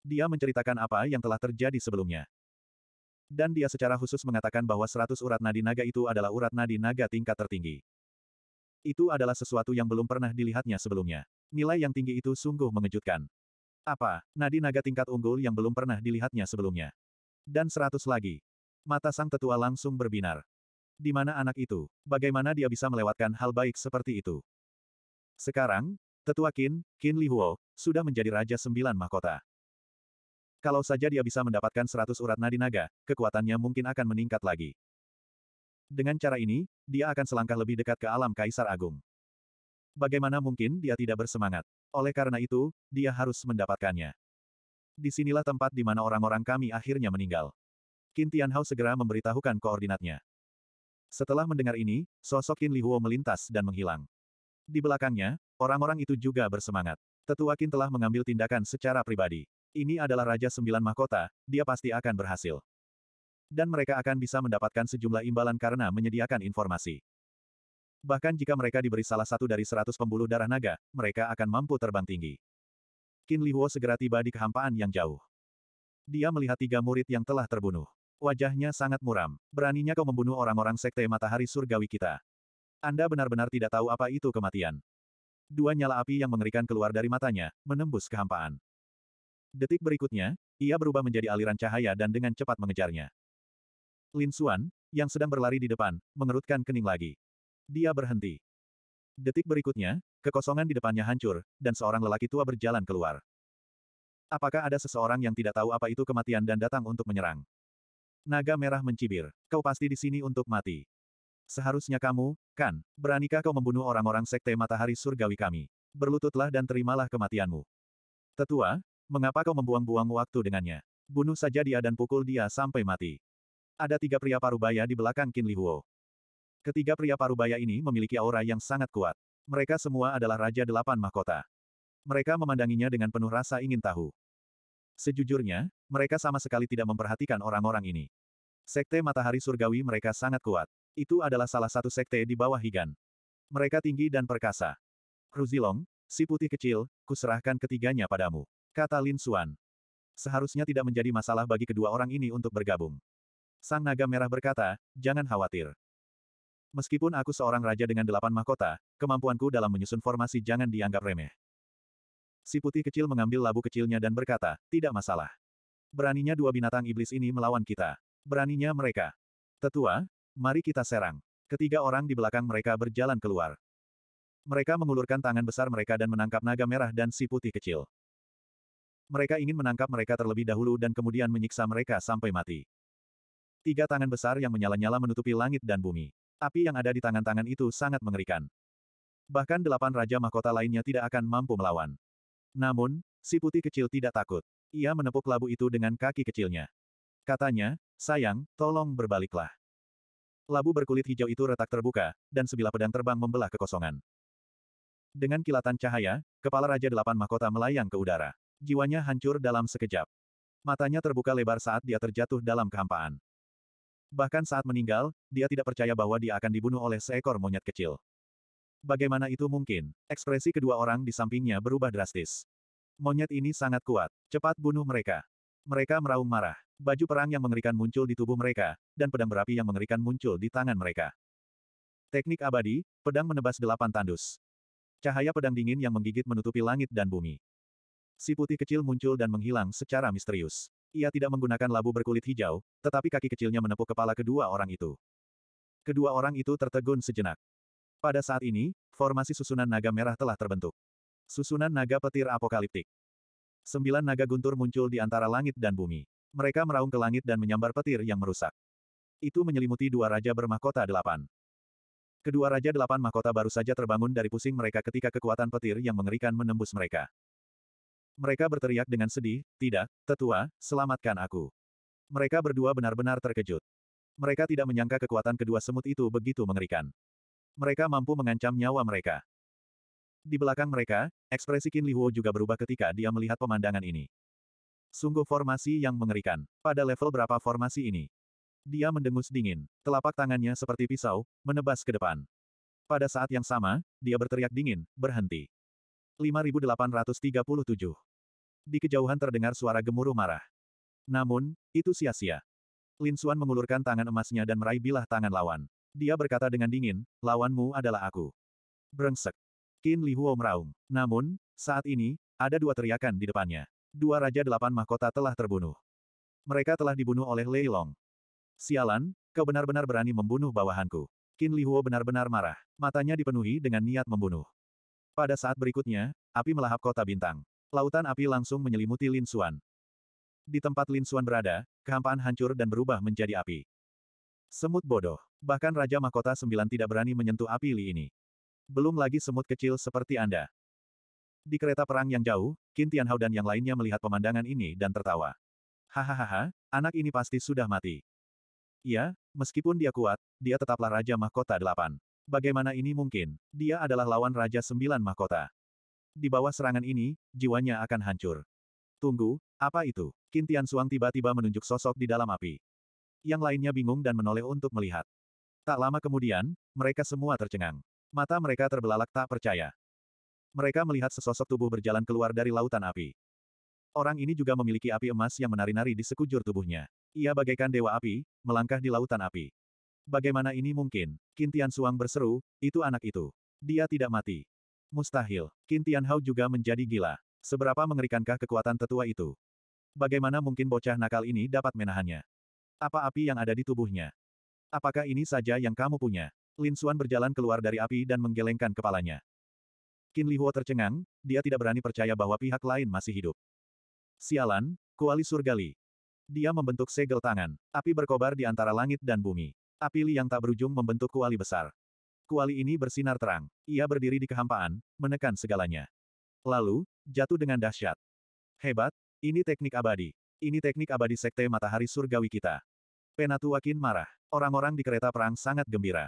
Dia menceritakan apa yang telah terjadi sebelumnya. Dan dia secara khusus mengatakan bahwa seratus urat nadi naga itu adalah urat nadi naga tingkat tertinggi. Itu adalah sesuatu yang belum pernah dilihatnya sebelumnya. Nilai yang tinggi itu sungguh mengejutkan. Apa, nadi naga tingkat unggul yang belum pernah dilihatnya sebelumnya. Dan seratus lagi. Mata sang tetua langsung berbinar. Di mana anak itu? Bagaimana dia bisa melewatkan hal baik seperti itu? Sekarang, Tetua Qin, Qin Li Huo, sudah menjadi Raja Sembilan Mahkota. Kalau saja dia bisa mendapatkan seratus urat nadi naga, kekuatannya mungkin akan meningkat lagi. Dengan cara ini, dia akan selangkah lebih dekat ke alam Kaisar Agung. Bagaimana mungkin dia tidak bersemangat? Oleh karena itu, dia harus mendapatkannya. Di sinilah tempat di mana orang-orang kami akhirnya meninggal. Qin Tianhao segera memberitahukan koordinatnya. Setelah mendengar ini, sosok Qin Li Huo melintas dan menghilang. Di belakangnya, orang-orang itu juga bersemangat. Tetua Qin telah mengambil tindakan secara pribadi. Ini adalah Raja Sembilan Mahkota, dia pasti akan berhasil. Dan mereka akan bisa mendapatkan sejumlah imbalan karena menyediakan informasi. Bahkan jika mereka diberi salah satu dari seratus pembuluh darah naga, mereka akan mampu terbang tinggi. Qin Li segera tiba di kehampaan yang jauh. Dia melihat tiga murid yang telah terbunuh. Wajahnya sangat muram. Beraninya kau membunuh orang-orang sekte matahari surgawi kita. Anda benar-benar tidak tahu apa itu kematian. Dua nyala api yang mengerikan keluar dari matanya, menembus kehampaan. Detik berikutnya, ia berubah menjadi aliran cahaya dan dengan cepat mengejarnya. Lin Xuan, yang sedang berlari di depan, mengerutkan kening lagi. Dia berhenti. Detik berikutnya, kekosongan di depannya hancur, dan seorang lelaki tua berjalan keluar. Apakah ada seseorang yang tidak tahu apa itu kematian dan datang untuk menyerang? Naga merah mencibir. Kau pasti di sini untuk mati. Seharusnya kamu, kan, beranikah kau membunuh orang-orang sekte matahari surgawi kami? Berlututlah dan terimalah kematianmu. Tetua, Mengapa kau membuang-buang waktu dengannya? Bunuh saja dia dan pukul dia sampai mati. Ada tiga pria parubaya di belakang Qin Li Huo. Ketiga pria parubaya ini memiliki aura yang sangat kuat. Mereka semua adalah Raja Delapan Mahkota. Mereka memandanginya dengan penuh rasa ingin tahu. Sejujurnya, mereka sama sekali tidak memperhatikan orang-orang ini. Sekte Matahari Surgawi mereka sangat kuat. Itu adalah salah satu sekte di bawah Higan. Mereka tinggi dan perkasa. Ruzilong, si putih kecil, kuserahkan ketiganya padamu. Kata Lin Xuan. Seharusnya tidak menjadi masalah bagi kedua orang ini untuk bergabung. Sang naga merah berkata, jangan khawatir. Meskipun aku seorang raja dengan delapan mahkota, kemampuanku dalam menyusun formasi jangan dianggap remeh. Si putih kecil mengambil labu kecilnya dan berkata, tidak masalah. Beraninya dua binatang iblis ini melawan kita. Beraninya mereka. Tetua, mari kita serang. Ketiga orang di belakang mereka berjalan keluar. Mereka mengulurkan tangan besar mereka dan menangkap naga merah dan si putih kecil. Mereka ingin menangkap mereka terlebih dahulu dan kemudian menyiksa mereka sampai mati. Tiga tangan besar yang menyala-nyala menutupi langit dan bumi. Api yang ada di tangan-tangan itu sangat mengerikan. Bahkan delapan raja mahkota lainnya tidak akan mampu melawan. Namun, si putih kecil tidak takut. Ia menepuk labu itu dengan kaki kecilnya. Katanya, sayang, tolong berbaliklah. Labu berkulit hijau itu retak terbuka, dan sebilah pedang terbang membelah kekosongan. Dengan kilatan cahaya, kepala Raja Delapan Mahkota melayang ke udara. Jiwanya hancur dalam sekejap. Matanya terbuka lebar saat dia terjatuh dalam kehampaan. Bahkan saat meninggal, dia tidak percaya bahwa dia akan dibunuh oleh seekor monyet kecil. Bagaimana itu mungkin? Ekspresi kedua orang di sampingnya berubah drastis. Monyet ini sangat kuat. Cepat bunuh mereka. Mereka meraung marah. Baju perang yang mengerikan muncul di tubuh mereka, dan pedang berapi yang mengerikan muncul di tangan mereka. Teknik abadi, pedang menebas delapan tandus. Cahaya pedang dingin yang menggigit menutupi langit dan bumi. Si putih kecil muncul dan menghilang secara misterius. Ia tidak menggunakan labu berkulit hijau, tetapi kaki kecilnya menepuk kepala kedua orang itu. Kedua orang itu tertegun sejenak. Pada saat ini, formasi susunan naga merah telah terbentuk. Susunan naga petir apokaliptik. Sembilan naga guntur muncul di antara langit dan bumi. Mereka meraung ke langit dan menyambar petir yang merusak. Itu menyelimuti dua raja bermahkota delapan. Kedua raja delapan mahkota baru saja terbangun dari pusing mereka ketika kekuatan petir yang mengerikan menembus mereka. Mereka berteriak dengan sedih, tidak, tetua, selamatkan aku. Mereka berdua benar-benar terkejut. Mereka tidak menyangka kekuatan kedua semut itu begitu mengerikan. Mereka mampu mengancam nyawa mereka. Di belakang mereka, ekspresi Qin Liwo juga berubah ketika dia melihat pemandangan ini. Sungguh formasi yang mengerikan. Pada level berapa formasi ini? Dia mendengus dingin. Telapak tangannya seperti pisau, menebas ke depan. Pada saat yang sama, dia berteriak dingin, berhenti. 5837 di kejauhan terdengar suara gemuruh marah. Namun, itu sia-sia. Lin Xuan mengulurkan tangan emasnya dan meraih bilah tangan lawan. Dia berkata dengan dingin, lawanmu adalah aku. Brengsek. Qin Li Huo meraung. Namun, saat ini, ada dua teriakan di depannya. Dua Raja Delapan Mahkota telah terbunuh. Mereka telah dibunuh oleh Lei Long. Sialan, kau benar-benar berani membunuh bawahanku. Qin Li Huo benar-benar marah. Matanya dipenuhi dengan niat membunuh. Pada saat berikutnya, api melahap kota bintang. Lautan api langsung menyelimuti Lin Xuan. Di tempat Lin Xuan berada, kehampaan hancur dan berubah menjadi api. Semut bodoh. Bahkan Raja Mahkota Sembilan tidak berani menyentuh api Li ini. Belum lagi semut kecil seperti Anda. Di kereta perang yang jauh, Qin Tianhao dan yang lainnya melihat pemandangan ini dan tertawa. Hahaha, anak ini pasti sudah mati. Ya, meskipun dia kuat, dia tetaplah Raja Mahkota Delapan. Bagaimana ini mungkin? Dia adalah lawan Raja Sembilan Mahkota di bawah serangan ini, jiwanya akan hancur. Tunggu, apa itu? Kintian Suang tiba-tiba menunjuk sosok di dalam api. Yang lainnya bingung dan menoleh untuk melihat. Tak lama kemudian, mereka semua tercengang. Mata mereka terbelalak tak percaya. Mereka melihat sesosok tubuh berjalan keluar dari lautan api. Orang ini juga memiliki api emas yang menari-nari di sekujur tubuhnya. Ia bagaikan dewa api, melangkah di lautan api. Bagaimana ini mungkin? Kintian Suang berseru, itu anak itu. Dia tidak mati. Mustahil. Qin Tianhao juga menjadi gila. Seberapa mengerikankah kekuatan tetua itu? Bagaimana mungkin bocah nakal ini dapat menahannya? Apa api yang ada di tubuhnya? Apakah ini saja yang kamu punya? Lin Xuan berjalan keluar dari api dan menggelengkan kepalanya. Qin Lihuo tercengang, dia tidak berani percaya bahwa pihak lain masih hidup. Sialan, kuali surgali. Dia membentuk segel tangan. Api berkobar di antara langit dan bumi. Api Li yang tak berujung membentuk kuali besar. Kuali ini bersinar terang. Ia berdiri di kehampaan, menekan segalanya. Lalu, jatuh dengan dahsyat. Hebat, ini teknik abadi. Ini teknik abadi sekte matahari surgawi kita. Penatuakin marah. Orang-orang di kereta perang sangat gembira.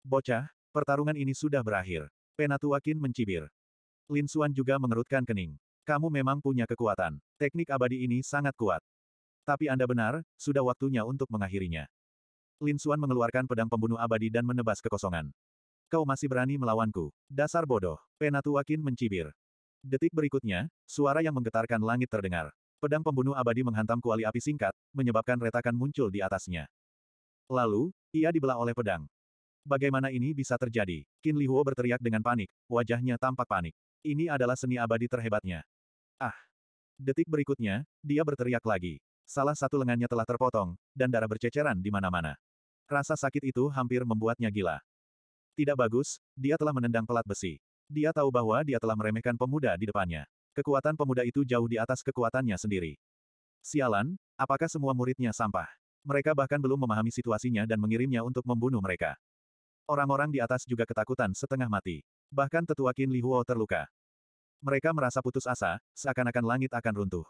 Bocah, pertarungan ini sudah berakhir. Penatuakin mencibir. Lin Suan juga mengerutkan kening. Kamu memang punya kekuatan. Teknik abadi ini sangat kuat. Tapi Anda benar, sudah waktunya untuk mengakhirinya. Lin Suan mengeluarkan pedang pembunuh abadi dan menebas kekosongan. Kau masih berani melawanku, dasar bodoh. Penatuakin mencibir. Detik berikutnya, suara yang menggetarkan langit terdengar. Pedang pembunuh abadi menghantam kuali api singkat, menyebabkan retakan muncul di atasnya. Lalu, ia dibelah oleh pedang. Bagaimana ini bisa terjadi? Qin Li berteriak dengan panik, wajahnya tampak panik. Ini adalah seni abadi terhebatnya. Ah! Detik berikutnya, dia berteriak lagi. Salah satu lengannya telah terpotong, dan darah berceceran di mana-mana. Rasa sakit itu hampir membuatnya gila. Tidak bagus, dia telah menendang pelat besi. Dia tahu bahwa dia telah meremehkan pemuda di depannya. Kekuatan pemuda itu jauh di atas kekuatannya sendiri. Sialan, apakah semua muridnya sampah? Mereka bahkan belum memahami situasinya dan mengirimnya untuk membunuh mereka. Orang-orang di atas juga ketakutan setengah mati. Bahkan tetua Qin Li Huo terluka. Mereka merasa putus asa, seakan-akan langit akan runtuh.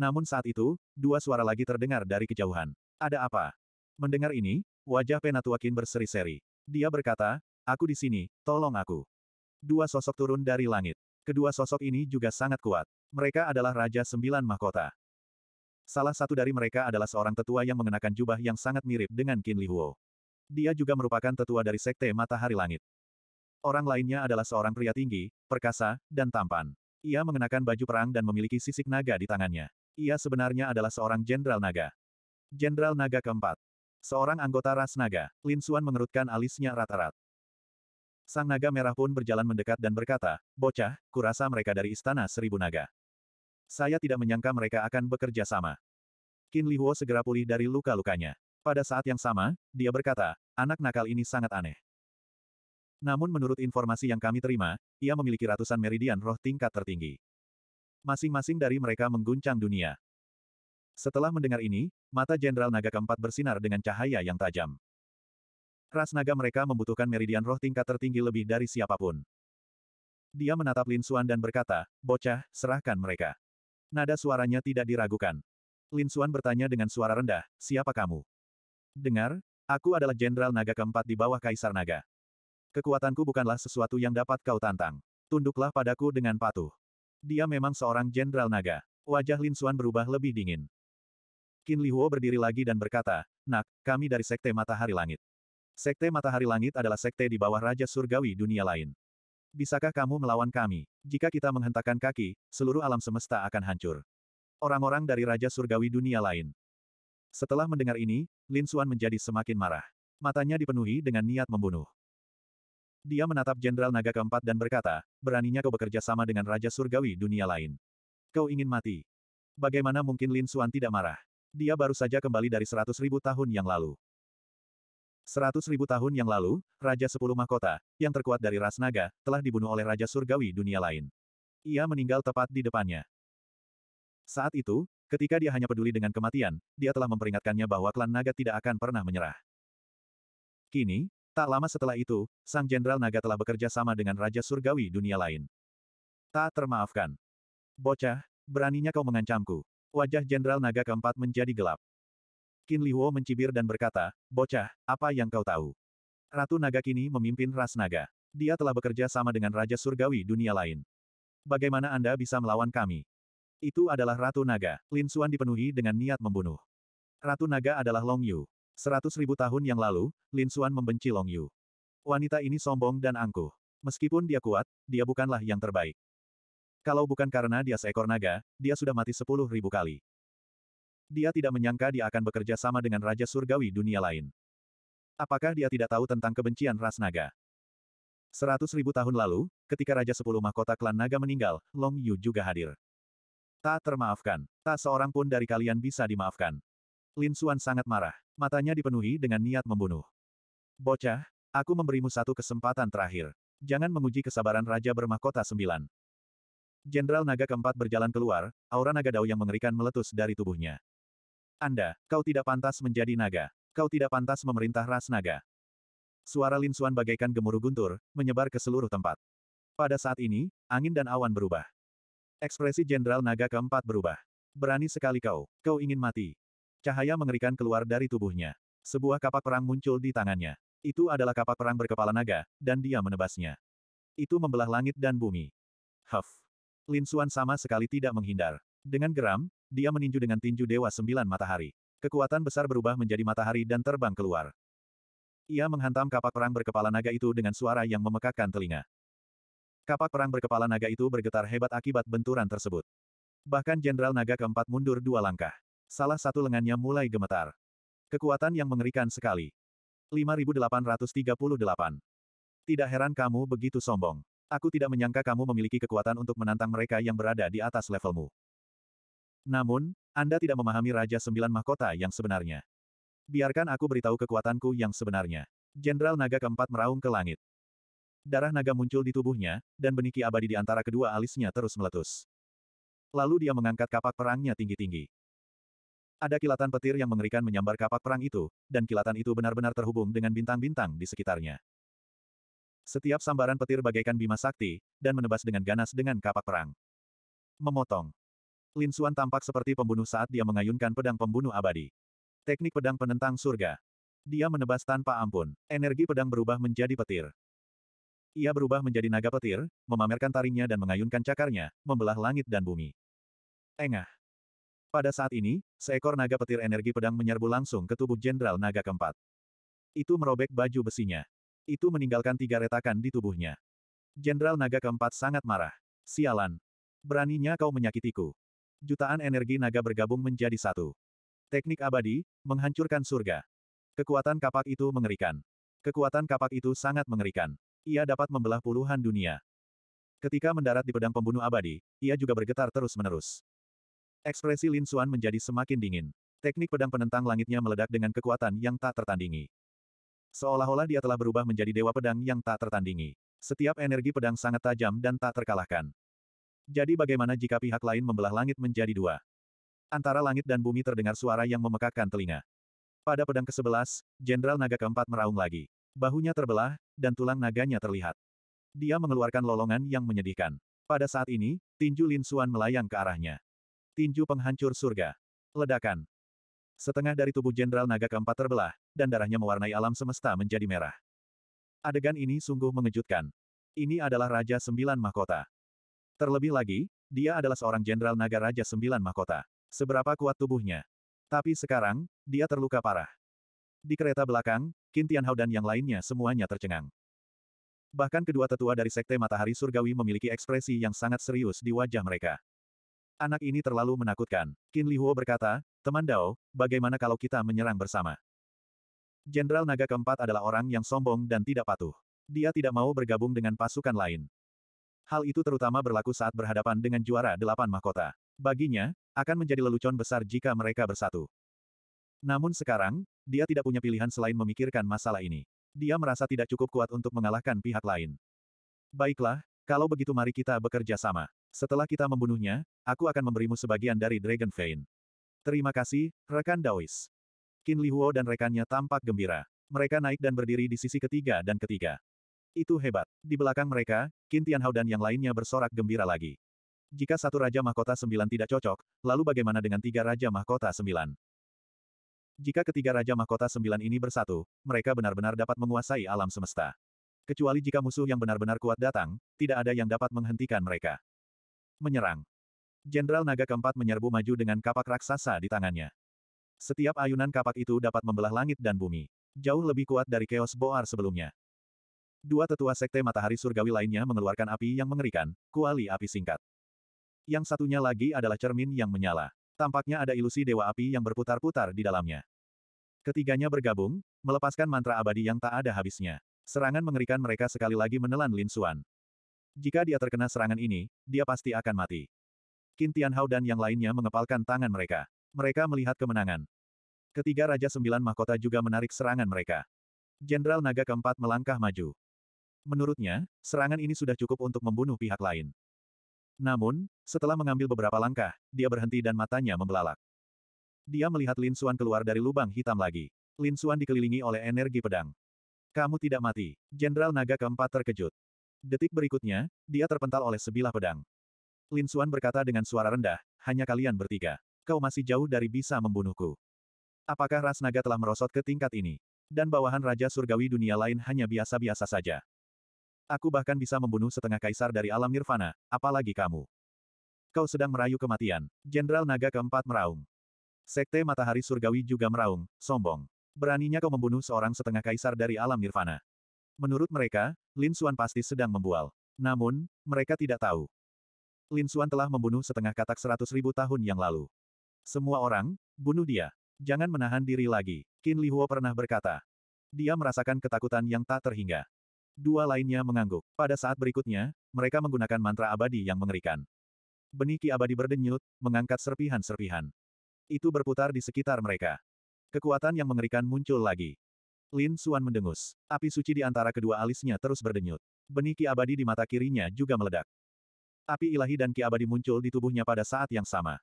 Namun saat itu, dua suara lagi terdengar dari kejauhan. Ada apa? Mendengar ini, wajah Penatua Qin berseri-seri. Dia berkata, aku di sini, tolong aku. Dua sosok turun dari langit. Kedua sosok ini juga sangat kuat. Mereka adalah Raja Sembilan Mahkota. Salah satu dari mereka adalah seorang tetua yang mengenakan jubah yang sangat mirip dengan Qin Li Huo. Dia juga merupakan tetua dari Sekte Matahari Langit. Orang lainnya adalah seorang pria tinggi, perkasa, dan tampan. Ia mengenakan baju perang dan memiliki sisik naga di tangannya. Ia sebenarnya adalah seorang jenderal naga. Jenderal naga keempat. Seorang anggota ras naga, Lin Suan mengerutkan alisnya rata rata Sang naga merah pun berjalan mendekat dan berkata, Bocah, kurasa mereka dari istana seribu naga. Saya tidak menyangka mereka akan bekerja sama. Qin Li Huo segera pulih dari luka-lukanya. Pada saat yang sama, dia berkata, anak nakal ini sangat aneh. Namun menurut informasi yang kami terima, ia memiliki ratusan meridian roh tingkat tertinggi. Masing-masing dari mereka mengguncang dunia. Setelah mendengar ini, mata Jenderal Naga keempat bersinar dengan cahaya yang tajam. Ras naga mereka membutuhkan meridian roh tingkat tertinggi lebih dari siapapun. Dia menatap Lin Suan dan berkata, bocah, serahkan mereka. Nada suaranya tidak diragukan. Lin Suan bertanya dengan suara rendah, siapa kamu? Dengar, aku adalah Jenderal Naga keempat di bawah Kaisar Naga. Kekuatanku bukanlah sesuatu yang dapat kau tantang. Tunduklah padaku dengan patuh. Dia memang seorang jenderal naga. Wajah Lin Suan berubah lebih dingin. Qin Lihuo berdiri lagi dan berkata, Nak, kami dari Sekte Matahari Langit. Sekte Matahari Langit adalah sekte di bawah Raja Surgawi dunia lain. Bisakah kamu melawan kami? Jika kita menghentakkan kaki, seluruh alam semesta akan hancur. Orang-orang dari Raja Surgawi dunia lain. Setelah mendengar ini, Lin Xuan menjadi semakin marah. Matanya dipenuhi dengan niat membunuh. Dia menatap Jenderal Naga keempat dan berkata, beraninya kau bekerja sama dengan Raja Surgawi dunia lain. Kau ingin mati. Bagaimana mungkin Lin Xuan tidak marah? Dia baru saja kembali dari seratus ribu tahun yang lalu. Seratus ribu tahun yang lalu, Raja Sepuluh Mahkota, yang terkuat dari ras naga, telah dibunuh oleh Raja Surgawi dunia lain. Ia meninggal tepat di depannya. Saat itu, ketika dia hanya peduli dengan kematian, dia telah memperingatkannya bahwa klan naga tidak akan pernah menyerah. Kini, tak lama setelah itu, Sang Jenderal Naga telah bekerja sama dengan Raja Surgawi dunia lain. Tak termaafkan. Bocah, beraninya kau mengancamku. Wajah Jenderal Naga keempat menjadi gelap. Qin Liwo mencibir dan berkata, Bocah, apa yang kau tahu? Ratu Naga kini memimpin ras naga. Dia telah bekerja sama dengan Raja Surgawi dunia lain. Bagaimana Anda bisa melawan kami? Itu adalah Ratu Naga. Lin Suan dipenuhi dengan niat membunuh. Ratu Naga adalah Long Yu. Seratus ribu tahun yang lalu, Lin Suan membenci Long Yu. Wanita ini sombong dan angkuh. Meskipun dia kuat, dia bukanlah yang terbaik. Kalau bukan karena dia seekor naga, dia sudah mati sepuluh ribu kali. Dia tidak menyangka dia akan bekerja sama dengan Raja Surgawi dunia lain. Apakah dia tidak tahu tentang kebencian ras naga? Seratus ribu tahun lalu, ketika Raja Sepuluh Mahkota Klan Naga meninggal, Long Yu juga hadir. Tak termaafkan. Tak seorang pun dari kalian bisa dimaafkan. Lin Suan sangat marah. Matanya dipenuhi dengan niat membunuh. Bocah, aku memberimu satu kesempatan terakhir. Jangan menguji kesabaran Raja Bermahkota Sembilan. Jenderal naga keempat berjalan keluar, aura naga dao yang mengerikan meletus dari tubuhnya. Anda, kau tidak pantas menjadi naga. Kau tidak pantas memerintah ras naga. Suara Lin Xuan bagaikan gemuruh guntur, menyebar ke seluruh tempat. Pada saat ini, angin dan awan berubah. Ekspresi Jenderal Naga keempat berubah. Berani sekali kau, kau ingin mati. Cahaya mengerikan keluar dari tubuhnya. Sebuah kapak perang muncul di tangannya. Itu adalah kapak perang berkepala naga, dan dia menebasnya. Itu membelah langit dan bumi. Huff. Lin Xuan sama sekali tidak menghindar. Dengan geram, dia meninju dengan tinju Dewa Sembilan Matahari. Kekuatan besar berubah menjadi matahari dan terbang keluar. Ia menghantam kapak perang berkepala naga itu dengan suara yang memekakkan telinga. Kapak perang berkepala naga itu bergetar hebat akibat benturan tersebut. Bahkan Jenderal Naga keempat mundur dua langkah. Salah satu lengannya mulai gemetar. Kekuatan yang mengerikan sekali. 5838. Tidak heran kamu begitu sombong. Aku tidak menyangka kamu memiliki kekuatan untuk menantang mereka yang berada di atas levelmu. Namun, Anda tidak memahami Raja Sembilan Mahkota yang sebenarnya. Biarkan aku beritahu kekuatanku yang sebenarnya. Jenderal naga keempat meraung ke langit. Darah naga muncul di tubuhnya, dan beniki abadi di antara kedua alisnya terus meletus. Lalu dia mengangkat kapak perangnya tinggi-tinggi. Ada kilatan petir yang mengerikan menyambar kapak perang itu, dan kilatan itu benar-benar terhubung dengan bintang-bintang di sekitarnya. Setiap sambaran petir bagaikan bima sakti, dan menebas dengan ganas dengan kapak perang. Memotong. Lin Xuan tampak seperti pembunuh saat dia mengayunkan pedang pembunuh abadi. Teknik pedang penentang surga. Dia menebas tanpa ampun. Energi pedang berubah menjadi petir. Ia berubah menjadi naga petir, memamerkan taringnya dan mengayunkan cakarnya, membelah langit dan bumi. Engah. Pada saat ini, seekor naga petir energi pedang menyerbu langsung ke tubuh Jenderal Naga keempat. Itu merobek baju besinya. Itu meninggalkan tiga retakan di tubuhnya. Jenderal naga keempat sangat marah. Sialan. Beraninya kau menyakitiku. Jutaan energi naga bergabung menjadi satu. Teknik abadi, menghancurkan surga. Kekuatan kapak itu mengerikan. Kekuatan kapak itu sangat mengerikan. Ia dapat membelah puluhan dunia. Ketika mendarat di pedang pembunuh abadi, ia juga bergetar terus-menerus. Ekspresi Lin Xuan menjadi semakin dingin. Teknik pedang penentang langitnya meledak dengan kekuatan yang tak tertandingi. Seolah-olah dia telah berubah menjadi dewa pedang yang tak tertandingi. Setiap energi pedang sangat tajam dan tak terkalahkan. Jadi bagaimana jika pihak lain membelah langit menjadi dua? Antara langit dan bumi terdengar suara yang memekakkan telinga. Pada pedang ke-11, Jenderal Naga keempat meraung lagi. Bahunya terbelah, dan tulang naganya terlihat. Dia mengeluarkan lolongan yang menyedihkan. Pada saat ini, tinju Lin Suan melayang ke arahnya. Tinju penghancur surga. Ledakan. Setengah dari tubuh Jenderal Naga keempat terbelah, dan darahnya mewarnai alam semesta menjadi merah. Adegan ini sungguh mengejutkan. Ini adalah Raja Sembilan Mahkota. Terlebih lagi, dia adalah seorang jenderal naga Raja Sembilan Mahkota. Seberapa kuat tubuhnya. Tapi sekarang, dia terluka parah. Di kereta belakang, Qin Tianhao dan yang lainnya semuanya tercengang. Bahkan kedua tetua dari Sekte Matahari Surgawi memiliki ekspresi yang sangat serius di wajah mereka. Anak ini terlalu menakutkan. Qin Lihuo berkata, Teman Dao, bagaimana kalau kita menyerang bersama? Jenderal naga keempat adalah orang yang sombong dan tidak patuh. Dia tidak mau bergabung dengan pasukan lain. Hal itu terutama berlaku saat berhadapan dengan juara delapan mahkota. Baginya, akan menjadi lelucon besar jika mereka bersatu. Namun sekarang, dia tidak punya pilihan selain memikirkan masalah ini. Dia merasa tidak cukup kuat untuk mengalahkan pihak lain. Baiklah, kalau begitu mari kita bekerja sama. Setelah kita membunuhnya, aku akan memberimu sebagian dari Dragon Vein. Terima kasih, rekan Daois. Qin Lihuo dan rekannya tampak gembira. Mereka naik dan berdiri di sisi ketiga dan ketiga. Itu hebat. Di belakang mereka, Qin Tianhao dan yang lainnya bersorak gembira lagi. Jika satu Raja Mahkota Sembilan tidak cocok, lalu bagaimana dengan tiga Raja Mahkota Sembilan? Jika ketiga Raja Mahkota Sembilan ini bersatu, mereka benar-benar dapat menguasai alam semesta. Kecuali jika musuh yang benar-benar kuat datang, tidak ada yang dapat menghentikan mereka. Menyerang. Jenderal naga keempat menyerbu maju dengan kapak raksasa di tangannya. Setiap ayunan kapak itu dapat membelah langit dan bumi. Jauh lebih kuat dari Chaos Boar sebelumnya. Dua tetua sekte matahari surgawi lainnya mengeluarkan api yang mengerikan, kuali api singkat. Yang satunya lagi adalah cermin yang menyala. Tampaknya ada ilusi dewa api yang berputar-putar di dalamnya. Ketiganya bergabung, melepaskan mantra abadi yang tak ada habisnya. Serangan mengerikan mereka sekali lagi menelan Lin Xuan. Jika dia terkena serangan ini, dia pasti akan mati. Kintian Hao dan yang lainnya mengepalkan tangan mereka. Mereka melihat kemenangan. Ketiga Raja Sembilan Mahkota juga menarik serangan mereka. Jenderal Naga keempat melangkah maju. Menurutnya, serangan ini sudah cukup untuk membunuh pihak lain. Namun, setelah mengambil beberapa langkah, dia berhenti dan matanya membelalak. Dia melihat Lin Xuan keluar dari lubang hitam lagi. Lin Xuan dikelilingi oleh energi pedang. Kamu tidak mati. Jenderal Naga keempat terkejut. Detik berikutnya, dia terpental oleh sebilah pedang. Lin Xuan berkata dengan suara rendah, hanya kalian bertiga kau masih jauh dari bisa membunuhku. Apakah ras naga telah merosot ke tingkat ini? Dan bawahan Raja Surgawi dunia lain hanya biasa-biasa saja. Aku bahkan bisa membunuh setengah kaisar dari alam nirvana, apalagi kamu. Kau sedang merayu kematian. Jenderal naga keempat meraung. Sekte matahari surgawi juga meraung, sombong. Beraninya kau membunuh seorang setengah kaisar dari alam nirvana. Menurut mereka, Lin Xuan pasti sedang membual. Namun, mereka tidak tahu. Lin Xuan telah membunuh setengah katak seratus ribu tahun yang lalu. Semua orang, bunuh dia. Jangan menahan diri lagi, Qin Li Huo pernah berkata. Dia merasakan ketakutan yang tak terhingga. Dua lainnya mengangguk. Pada saat berikutnya, mereka menggunakan mantra abadi yang mengerikan. Benih ki abadi berdenyut, mengangkat serpihan-serpihan. Itu berputar di sekitar mereka. Kekuatan yang mengerikan muncul lagi. Lin Suan mendengus. Api suci di antara kedua alisnya terus berdenyut. Benih ki abadi di mata kirinya juga meledak. Api ilahi dan ki abadi muncul di tubuhnya pada saat yang sama.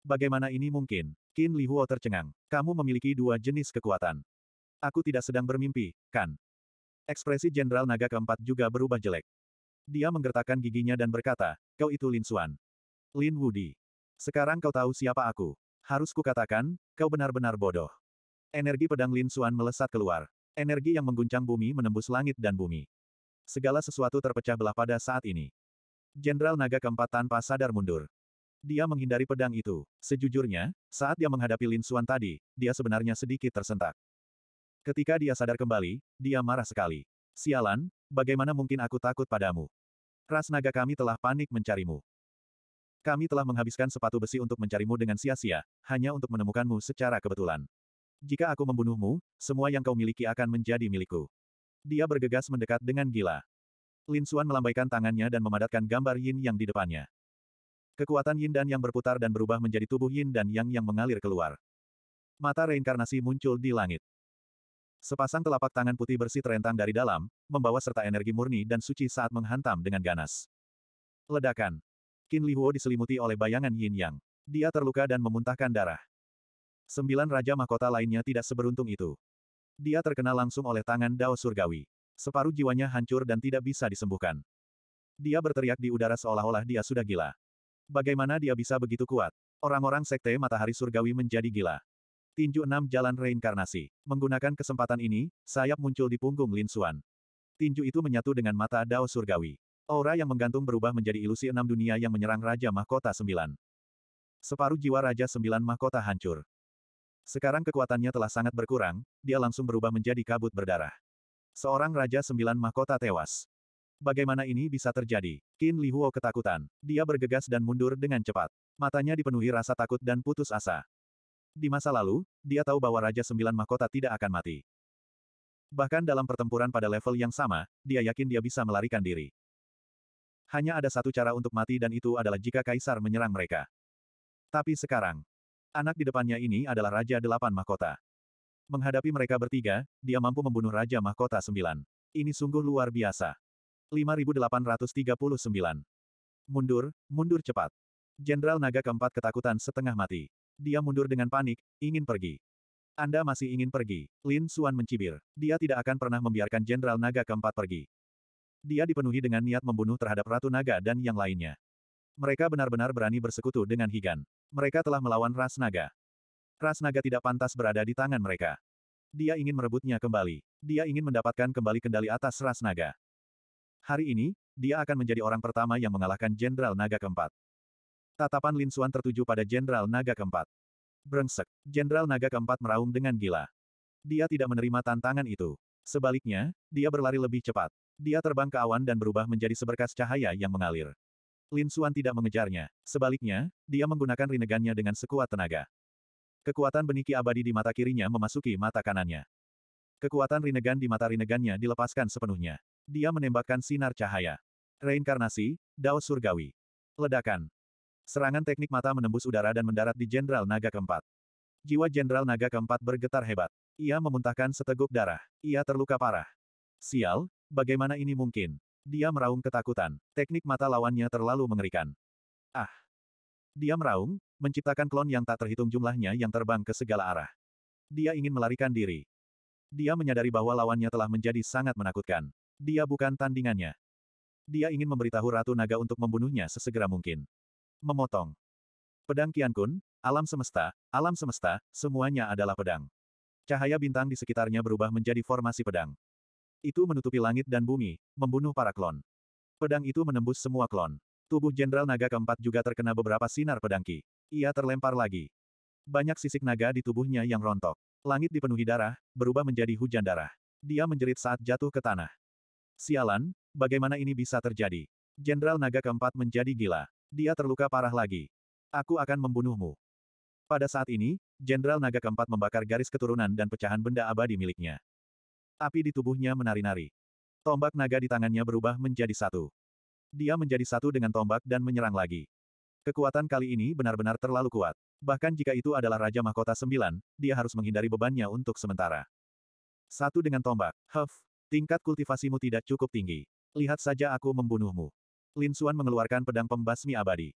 Bagaimana ini mungkin? Qin Li Huo tercengang. Kamu memiliki dua jenis kekuatan. Aku tidak sedang bermimpi, kan? Ekspresi Jenderal Naga keempat juga berubah jelek. Dia menggertakkan giginya dan berkata, kau itu Lin Xuan. Lin Wudi. Sekarang kau tahu siapa aku. Harus kukatakan, kau benar-benar bodoh. Energi pedang Lin Xuan melesat keluar. Energi yang mengguncang bumi menembus langit dan bumi. Segala sesuatu terpecah belah pada saat ini. Jenderal Naga keempat tanpa sadar mundur. Dia menghindari pedang itu. Sejujurnya, saat dia menghadapi Lin Xuan tadi, dia sebenarnya sedikit tersentak. Ketika dia sadar kembali, dia marah sekali. Sialan, bagaimana mungkin aku takut padamu? Ras naga kami telah panik mencarimu. Kami telah menghabiskan sepatu besi untuk mencarimu dengan sia-sia, hanya untuk menemukanmu secara kebetulan. Jika aku membunuhmu, semua yang kau miliki akan menjadi milikku. Dia bergegas mendekat dengan gila. Lin Xuan melambaikan tangannya dan memadatkan gambar yin yang di depannya. Kekuatan yin dan yang berputar dan berubah menjadi tubuh yin dan yang yang mengalir keluar. Mata reinkarnasi muncul di langit. Sepasang telapak tangan putih bersih terentang dari dalam, membawa serta energi murni dan suci saat menghantam dengan ganas. Ledakan. Qin Li Huo diselimuti oleh bayangan yin yang. Dia terluka dan memuntahkan darah. Sembilan raja mahkota lainnya tidak seberuntung itu. Dia terkena langsung oleh tangan Dao Surgawi. Separuh jiwanya hancur dan tidak bisa disembuhkan. Dia berteriak di udara seolah-olah dia sudah gila. Bagaimana dia bisa begitu kuat? Orang-orang sekte matahari surgawi menjadi gila. Tinju enam jalan reinkarnasi. Menggunakan kesempatan ini, sayap muncul di punggung Lin Xuan. Tinju itu menyatu dengan mata Dao surgawi. Aura yang menggantung berubah menjadi ilusi enam dunia yang menyerang Raja Mahkota Sembilan. Separuh jiwa Raja Sembilan Mahkota hancur. Sekarang kekuatannya telah sangat berkurang, dia langsung berubah menjadi kabut berdarah. Seorang Raja Sembilan Mahkota tewas. Bagaimana ini bisa terjadi? Qin Li ketakutan. Dia bergegas dan mundur dengan cepat. Matanya dipenuhi rasa takut dan putus asa. Di masa lalu, dia tahu bahwa Raja Sembilan Mahkota tidak akan mati. Bahkan dalam pertempuran pada level yang sama, dia yakin dia bisa melarikan diri. Hanya ada satu cara untuk mati dan itu adalah jika Kaisar menyerang mereka. Tapi sekarang, anak di depannya ini adalah Raja Delapan Mahkota. Menghadapi mereka bertiga, dia mampu membunuh Raja Mahkota Sembilan. Ini sungguh luar biasa. 5839. Mundur, mundur cepat. Jenderal naga keempat ketakutan setengah mati. Dia mundur dengan panik, ingin pergi. Anda masih ingin pergi. Lin Suan mencibir. Dia tidak akan pernah membiarkan jenderal naga keempat pergi. Dia dipenuhi dengan niat membunuh terhadap Ratu Naga dan yang lainnya. Mereka benar-benar berani bersekutu dengan Higan. Mereka telah melawan Ras Naga. Ras Naga tidak pantas berada di tangan mereka. Dia ingin merebutnya kembali. Dia ingin mendapatkan kembali kendali atas Ras Naga. Hari ini, dia akan menjadi orang pertama yang mengalahkan Jenderal Naga keempat. Tatapan Lin Suan tertuju pada Jenderal Naga keempat. Brengsek, Jenderal Naga keempat meraung dengan gila. Dia tidak menerima tantangan itu. Sebaliknya, dia berlari lebih cepat. Dia terbang ke awan dan berubah menjadi seberkas cahaya yang mengalir. Lin Suan tidak mengejarnya. Sebaliknya, dia menggunakan rinegannya dengan sekuat tenaga. Kekuatan benih ki abadi di mata kirinya memasuki mata kanannya. Kekuatan rinegan di mata rinegannya dilepaskan sepenuhnya dia menembakkan sinar cahaya. Reinkarnasi, Dao Surgawi. Ledakan. Serangan teknik mata menembus udara dan mendarat di Jenderal Naga keempat. Jiwa Jenderal Naga keempat bergetar hebat. Ia memuntahkan seteguk darah. Ia terluka parah. Sial, bagaimana ini mungkin? Dia meraung ketakutan. Teknik mata lawannya terlalu mengerikan. Ah! Dia meraung, menciptakan klon yang tak terhitung jumlahnya yang terbang ke segala arah. Dia ingin melarikan diri. Dia menyadari bahwa lawannya telah menjadi sangat menakutkan. Dia bukan tandingannya. Dia ingin memberitahu Ratu Naga untuk membunuhnya sesegera mungkin. Memotong. Pedang Kian Kun, alam semesta, alam semesta, semuanya adalah pedang. Cahaya bintang di sekitarnya berubah menjadi formasi pedang. Itu menutupi langit dan bumi, membunuh para klon. Pedang itu menembus semua klon. Tubuh Jenderal Naga keempat juga terkena beberapa sinar pedang Ki. Ia terlempar lagi. Banyak sisik naga di tubuhnya yang rontok. Langit dipenuhi darah, berubah menjadi hujan darah. Dia menjerit saat jatuh ke tanah. Sialan, bagaimana ini bisa terjadi? Jenderal naga keempat menjadi gila. Dia terluka parah lagi. Aku akan membunuhmu. Pada saat ini, Jenderal naga keempat membakar garis keturunan dan pecahan benda abadi miliknya. Api di tubuhnya menari-nari. Tombak naga di tangannya berubah menjadi satu. Dia menjadi satu dengan tombak dan menyerang lagi. Kekuatan kali ini benar-benar terlalu kuat. Bahkan jika itu adalah Raja Mahkota Sembilan, dia harus menghindari bebannya untuk sementara. Satu dengan tombak. Huff, Tingkat kultivasimu tidak cukup tinggi. Lihat saja aku membunuhmu. Lin Xuan mengeluarkan pedang pembasmi abadi.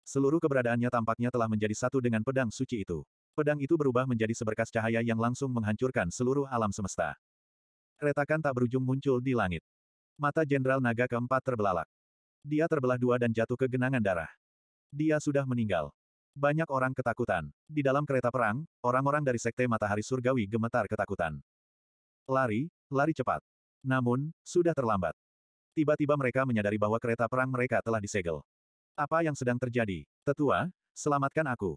Seluruh keberadaannya tampaknya telah menjadi satu dengan pedang suci itu. Pedang itu berubah menjadi seberkas cahaya yang langsung menghancurkan seluruh alam semesta. Retakan tak berujung muncul di langit. Mata Jenderal Naga keempat terbelalak. Dia terbelah dua dan jatuh ke genangan darah. Dia sudah meninggal. Banyak orang ketakutan. Di dalam kereta perang, orang-orang dari Sekte Matahari Surgawi gemetar ketakutan. Lari, lari cepat. Namun, sudah terlambat. Tiba-tiba mereka menyadari bahwa kereta perang mereka telah disegel. Apa yang sedang terjadi? Tetua, selamatkan aku.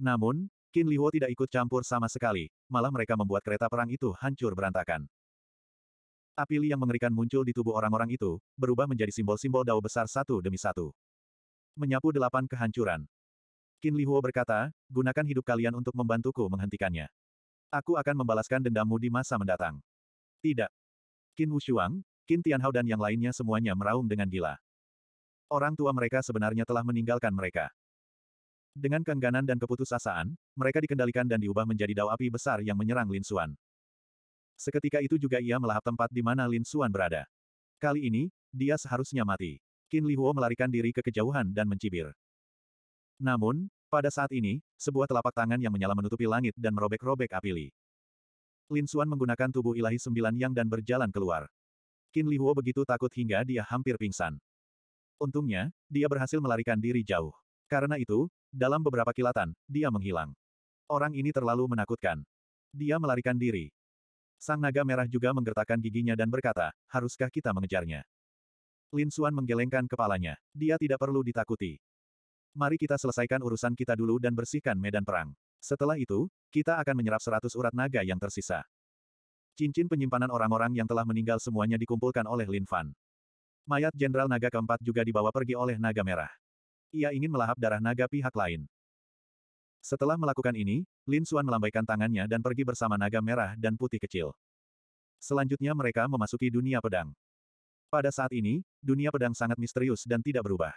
Namun, Qin Liho tidak ikut campur sama sekali, malah mereka membuat kereta perang itu hancur berantakan. Api li yang mengerikan muncul di tubuh orang-orang itu, berubah menjadi simbol-simbol dao besar satu demi satu. Menyapu delapan kehancuran. Qin Liho berkata, gunakan hidup kalian untuk membantuku menghentikannya. Aku akan membalaskan dendammu di masa mendatang. Tidak. Qin Wushuang, Qin Tianhao dan yang lainnya semuanya meraung dengan gila. Orang tua mereka sebenarnya telah meninggalkan mereka. Dengan kengganan dan keputusasaan, mereka dikendalikan dan diubah menjadi dao api besar yang menyerang Lin Xuan. Seketika itu juga ia melahap tempat di mana Lin Xuan berada. Kali ini, dia seharusnya mati. Qin Li Huo melarikan diri ke kejauhan dan mencibir. Namun, pada saat ini, sebuah telapak tangan yang menyala menutupi langit dan merobek-robek api Li. Lin Xuan menggunakan tubuh ilahi sembilan yang dan berjalan keluar. Qin Li Huo begitu takut hingga dia hampir pingsan. Untungnya, dia berhasil melarikan diri jauh. Karena itu, dalam beberapa kilatan, dia menghilang. Orang ini terlalu menakutkan. Dia melarikan diri. Sang naga merah juga menggertakkan giginya dan berkata, haruskah kita mengejarnya? Lin Xuan menggelengkan kepalanya. Dia tidak perlu ditakuti. Mari kita selesaikan urusan kita dulu dan bersihkan medan perang. Setelah itu, kita akan menyerap seratus urat naga yang tersisa. Cincin penyimpanan orang-orang yang telah meninggal semuanya dikumpulkan oleh Lin Fan. Mayat Jenderal Naga keempat juga dibawa pergi oleh Naga Merah. Ia ingin melahap darah naga pihak lain. Setelah melakukan ini, Lin Xuan melambaikan tangannya dan pergi bersama Naga Merah dan Putih kecil. Selanjutnya mereka memasuki dunia pedang. Pada saat ini, dunia pedang sangat misterius dan tidak berubah.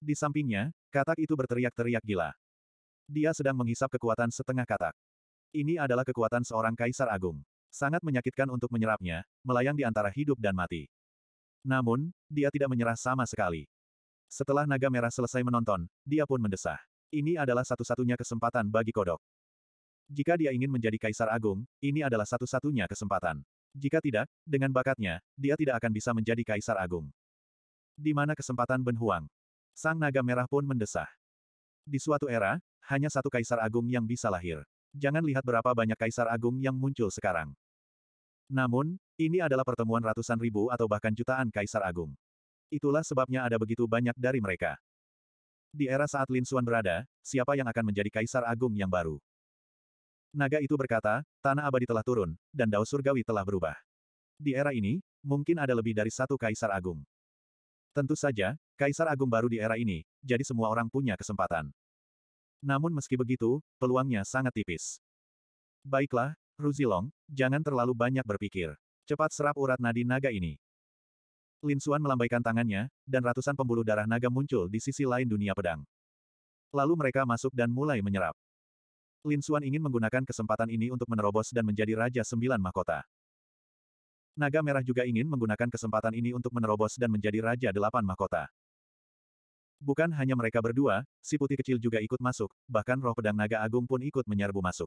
Di sampingnya, katak itu berteriak-teriak gila. Dia sedang menghisap kekuatan setengah katak. Ini adalah kekuatan seorang kaisar agung. Sangat menyakitkan untuk menyerapnya, melayang di antara hidup dan mati. Namun, dia tidak menyerah sama sekali. Setelah naga merah selesai menonton, dia pun mendesah. Ini adalah satu-satunya kesempatan bagi kodok. Jika dia ingin menjadi kaisar agung, ini adalah satu-satunya kesempatan. Jika tidak, dengan bakatnya, dia tidak akan bisa menjadi kaisar agung. Di mana kesempatan Ben Huang? Sang naga merah pun mendesah. Di suatu era, hanya satu kaisar agung yang bisa lahir. Jangan lihat berapa banyak kaisar agung yang muncul sekarang. Namun, ini adalah pertemuan ratusan ribu atau bahkan jutaan kaisar agung. Itulah sebabnya ada begitu banyak dari mereka. Di era saat Lin Xuan berada, siapa yang akan menjadi kaisar agung yang baru? Naga itu berkata, tanah abadi telah turun, dan dao surgawi telah berubah. Di era ini, mungkin ada lebih dari satu kaisar agung. Tentu saja, Kaisar Agung baru di era ini, jadi semua orang punya kesempatan. Namun meski begitu, peluangnya sangat tipis. Baiklah, Ruzilong, jangan terlalu banyak berpikir. Cepat serap urat nadi naga ini. Lin Xuan melambaikan tangannya, dan ratusan pembuluh darah naga muncul di sisi lain dunia pedang. Lalu mereka masuk dan mulai menyerap. Lin Xuan ingin menggunakan kesempatan ini untuk menerobos dan menjadi Raja Sembilan Mahkota. Naga Merah juga ingin menggunakan kesempatan ini untuk menerobos dan menjadi Raja Delapan Mahkota. Bukan hanya mereka berdua, si putih kecil juga ikut masuk, bahkan roh pedang naga agung pun ikut menyerbu masuk.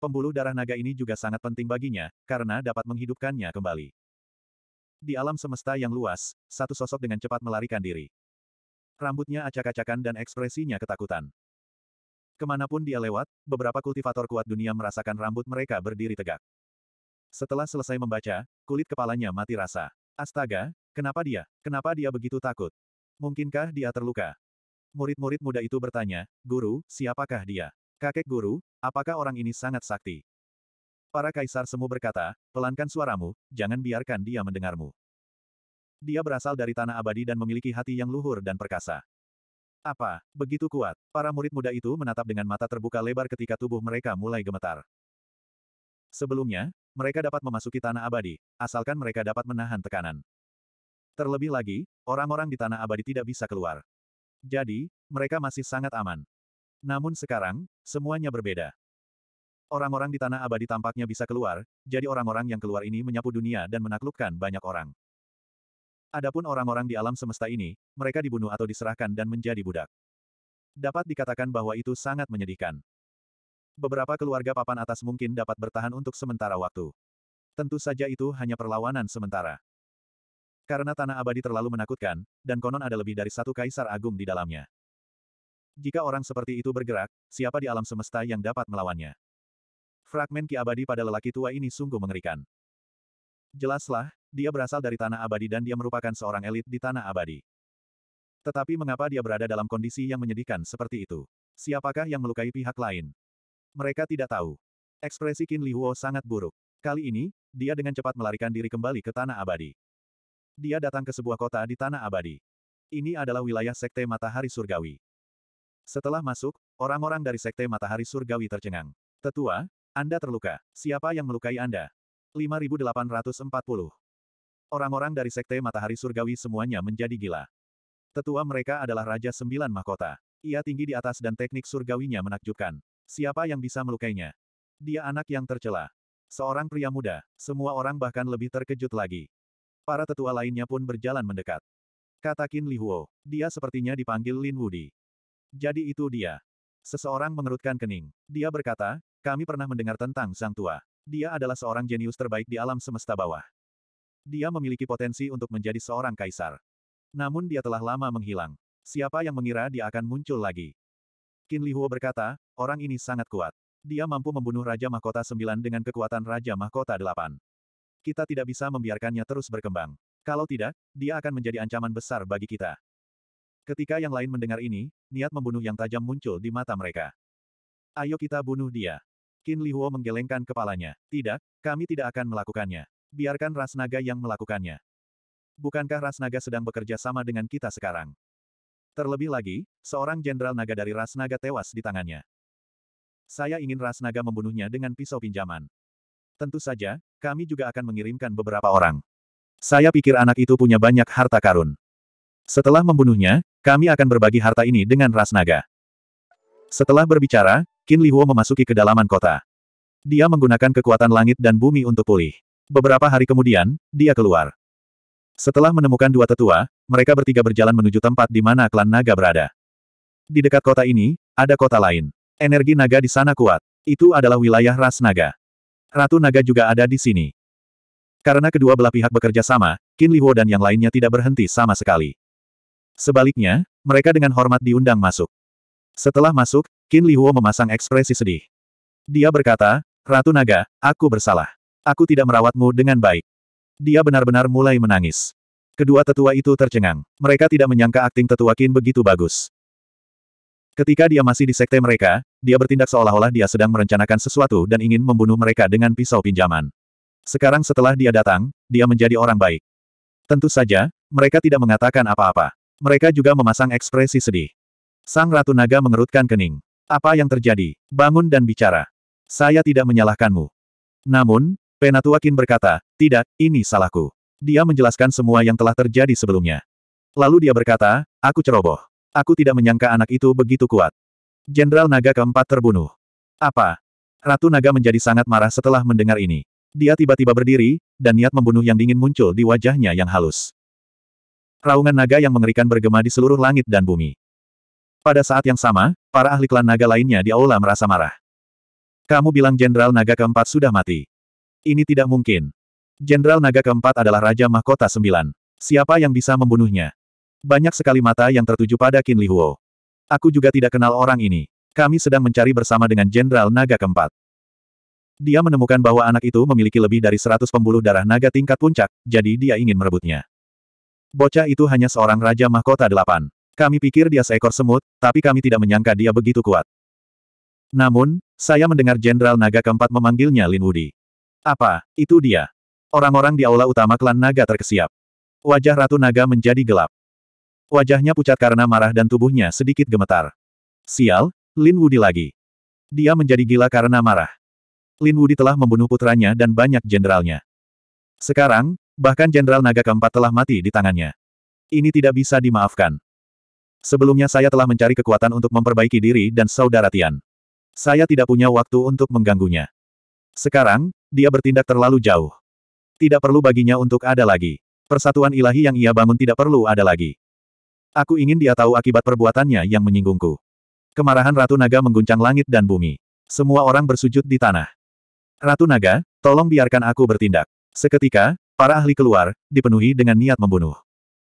Pembuluh darah naga ini juga sangat penting baginya, karena dapat menghidupkannya kembali. Di alam semesta yang luas, satu sosok dengan cepat melarikan diri. Rambutnya acak-acakan dan ekspresinya ketakutan. Kemanapun dia lewat, beberapa kultivator kuat dunia merasakan rambut mereka berdiri tegak. Setelah selesai membaca, kulit kepalanya mati rasa. Astaga, kenapa dia? Kenapa dia begitu takut? Mungkinkah dia terluka? Murid-murid muda itu bertanya, Guru, siapakah dia? Kakek guru, apakah orang ini sangat sakti? Para kaisar semu berkata, pelankan suaramu, jangan biarkan dia mendengarmu. Dia berasal dari tanah abadi dan memiliki hati yang luhur dan perkasa. Apa, begitu kuat? Para murid muda itu menatap dengan mata terbuka lebar ketika tubuh mereka mulai gemetar. Sebelumnya, mereka dapat memasuki tanah abadi, asalkan mereka dapat menahan tekanan. Terlebih lagi, orang-orang di tanah abadi tidak bisa keluar. Jadi, mereka masih sangat aman. Namun sekarang, semuanya berbeda. Orang-orang di tanah abadi tampaknya bisa keluar, jadi orang-orang yang keluar ini menyapu dunia dan menaklukkan banyak orang. Adapun orang-orang di alam semesta ini, mereka dibunuh atau diserahkan dan menjadi budak. Dapat dikatakan bahwa itu sangat menyedihkan beberapa keluarga papan atas mungkin dapat bertahan untuk sementara waktu. Tentu saja itu hanya perlawanan sementara. Karena tanah abadi terlalu menakutkan, dan konon ada lebih dari satu kaisar agung di dalamnya. Jika orang seperti itu bergerak, siapa di alam semesta yang dapat melawannya? Fragmen ki abadi pada lelaki tua ini sungguh mengerikan. Jelaslah, dia berasal dari tanah abadi dan dia merupakan seorang elit di tanah abadi. Tetapi mengapa dia berada dalam kondisi yang menyedihkan seperti itu? Siapakah yang melukai pihak lain? Mereka tidak tahu. Ekspresi Qin Li Huo sangat buruk. Kali ini, dia dengan cepat melarikan diri kembali ke Tanah Abadi. Dia datang ke sebuah kota di Tanah Abadi. Ini adalah wilayah Sekte Matahari Surgawi. Setelah masuk, orang-orang dari Sekte Matahari Surgawi tercengang. Tetua, Anda terluka. Siapa yang melukai Anda? 5840. Orang-orang dari Sekte Matahari Surgawi semuanya menjadi gila. Tetua mereka adalah Raja Sembilan Mahkota. Ia tinggi di atas dan teknik surgawinya menakjubkan. Siapa yang bisa melukainya? Dia anak yang tercela. Seorang pria muda, semua orang bahkan lebih terkejut lagi. Para tetua lainnya pun berjalan mendekat. Kata Qin Li Huo, dia sepertinya dipanggil Lin Wudi. Jadi itu dia. Seseorang mengerutkan kening. Dia berkata, kami pernah mendengar tentang Sang Tua. Dia adalah seorang jenius terbaik di alam semesta bawah. Dia memiliki potensi untuk menjadi seorang kaisar. Namun dia telah lama menghilang. Siapa yang mengira dia akan muncul lagi? Qin Li Huo berkata, Orang ini sangat kuat. Dia mampu membunuh Raja Mahkota 9 dengan kekuatan Raja Mahkota 8. Kita tidak bisa membiarkannya terus berkembang. Kalau tidak, dia akan menjadi ancaman besar bagi kita. Ketika yang lain mendengar ini, niat membunuh yang tajam muncul di mata mereka. Ayo kita bunuh dia. Qin Li Huo menggelengkan kepalanya. Tidak, kami tidak akan melakukannya. Biarkan ras naga yang melakukannya. Bukankah ras naga sedang bekerja sama dengan kita sekarang? Terlebih lagi, seorang jenderal naga dari ras naga tewas di tangannya. Saya ingin ras naga membunuhnya dengan pisau pinjaman. Tentu saja, kami juga akan mengirimkan beberapa orang. Saya pikir anak itu punya banyak harta karun. Setelah membunuhnya, kami akan berbagi harta ini dengan ras naga. Setelah berbicara, Qin Li Huo memasuki kedalaman kota. Dia menggunakan kekuatan langit dan bumi untuk pulih. Beberapa hari kemudian, dia keluar. Setelah menemukan dua tetua, mereka bertiga berjalan menuju tempat di mana klan naga berada. Di dekat kota ini, ada kota lain. Energi naga di sana kuat. Itu adalah wilayah ras naga. Ratu naga juga ada di sini. Karena kedua belah pihak bekerja sama, Qin Liwo dan yang lainnya tidak berhenti sama sekali. Sebaliknya, mereka dengan hormat diundang masuk. Setelah masuk, Qin Liwo memasang ekspresi sedih. Dia berkata, Ratu Naga, aku bersalah. Aku tidak merawatmu dengan baik. Dia benar-benar mulai menangis. Kedua tetua itu tercengang. Mereka tidak menyangka akting tetua Qin begitu bagus. Ketika dia masih di sekte mereka, dia bertindak seolah-olah dia sedang merencanakan sesuatu dan ingin membunuh mereka dengan pisau pinjaman. Sekarang setelah dia datang, dia menjadi orang baik. Tentu saja, mereka tidak mengatakan apa-apa. Mereka juga memasang ekspresi sedih. Sang Ratu Naga mengerutkan kening. Apa yang terjadi? Bangun dan bicara. Saya tidak menyalahkanmu. Namun, Penatuakin berkata, tidak, ini salahku. Dia menjelaskan semua yang telah terjadi sebelumnya. Lalu dia berkata, aku ceroboh. Aku tidak menyangka anak itu begitu kuat. Jenderal naga keempat terbunuh. Apa? Ratu naga menjadi sangat marah setelah mendengar ini. Dia tiba-tiba berdiri, dan niat membunuh yang dingin muncul di wajahnya yang halus. Raungan naga yang mengerikan bergema di seluruh langit dan bumi. Pada saat yang sama, para ahli klan naga lainnya di aula merasa marah. Kamu bilang Jenderal Naga keempat sudah mati. Ini tidak mungkin. Jenderal Naga keempat adalah Raja Mahkota Sembilan. Siapa yang bisa membunuhnya? Banyak sekali mata yang tertuju pada Qin Li Huo. Aku juga tidak kenal orang ini. Kami sedang mencari bersama dengan Jenderal Naga keempat. Dia menemukan bahwa anak itu memiliki lebih dari seratus pembuluh darah naga tingkat puncak, jadi dia ingin merebutnya. Bocah itu hanya seorang Raja Mahkota Delapan. Kami pikir dia seekor semut, tapi kami tidak menyangka dia begitu kuat. Namun, saya mendengar Jenderal Naga keempat memanggilnya Lin Wudi. Apa, itu dia? Orang-orang di aula utama klan naga terkesiap. Wajah Ratu Naga menjadi gelap. Wajahnya pucat karena marah dan tubuhnya sedikit gemetar. Sial, Lin Wudi lagi. Dia menjadi gila karena marah. Lin Wudi telah membunuh putranya dan banyak jenderalnya. Sekarang, bahkan jenderal naga keempat telah mati di tangannya. Ini tidak bisa dimaafkan. Sebelumnya saya telah mencari kekuatan untuk memperbaiki diri dan saudara Tian. Saya tidak punya waktu untuk mengganggunya. Sekarang, dia bertindak terlalu jauh. Tidak perlu baginya untuk ada lagi. Persatuan ilahi yang ia bangun tidak perlu ada lagi. Aku ingin dia tahu akibat perbuatannya yang menyinggungku. Kemarahan Ratu Naga mengguncang langit dan bumi. Semua orang bersujud di tanah. Ratu Naga, tolong biarkan aku bertindak. Seketika, para ahli keluar, dipenuhi dengan niat membunuh.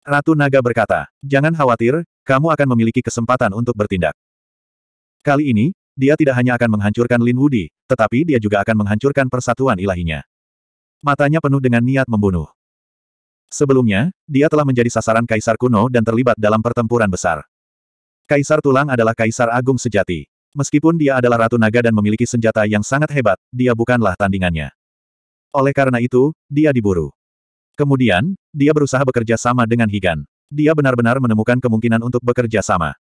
Ratu Naga berkata, jangan khawatir, kamu akan memiliki kesempatan untuk bertindak. Kali ini, dia tidak hanya akan menghancurkan Lin Wudi, tetapi dia juga akan menghancurkan persatuan ilahinya. Matanya penuh dengan niat membunuh. Sebelumnya, dia telah menjadi sasaran kaisar kuno dan terlibat dalam pertempuran besar. Kaisar Tulang adalah kaisar agung sejati. Meskipun dia adalah Ratu Naga dan memiliki senjata yang sangat hebat, dia bukanlah tandingannya. Oleh karena itu, dia diburu. Kemudian, dia berusaha bekerja sama dengan Higan. Dia benar-benar menemukan kemungkinan untuk bekerja sama.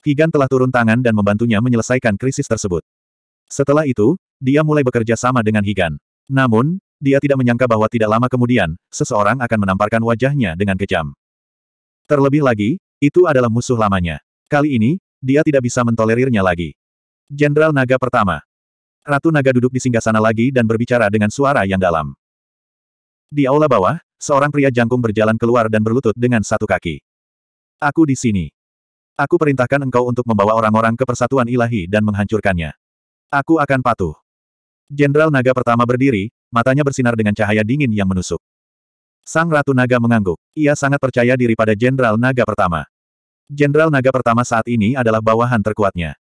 Higan telah turun tangan dan membantunya menyelesaikan krisis tersebut. Setelah itu, dia mulai bekerja sama dengan Higan. Namun, dia tidak menyangka bahwa tidak lama kemudian, seseorang akan menamparkan wajahnya dengan kejam. Terlebih lagi, itu adalah musuh lamanya. Kali ini, dia tidak bisa mentolerirnya lagi. Jenderal Naga Pertama Ratu Naga duduk di singgah sana lagi dan berbicara dengan suara yang dalam. Di aula bawah, seorang pria jangkung berjalan keluar dan berlutut dengan satu kaki. Aku di sini. Aku perintahkan engkau untuk membawa orang-orang ke persatuan ilahi dan menghancurkannya. Aku akan patuh. Jenderal naga pertama berdiri, matanya bersinar dengan cahaya dingin yang menusuk. Sang Ratu Naga mengangguk. Ia sangat percaya diri pada Jenderal Naga pertama. Jenderal Naga pertama saat ini adalah bawahan terkuatnya.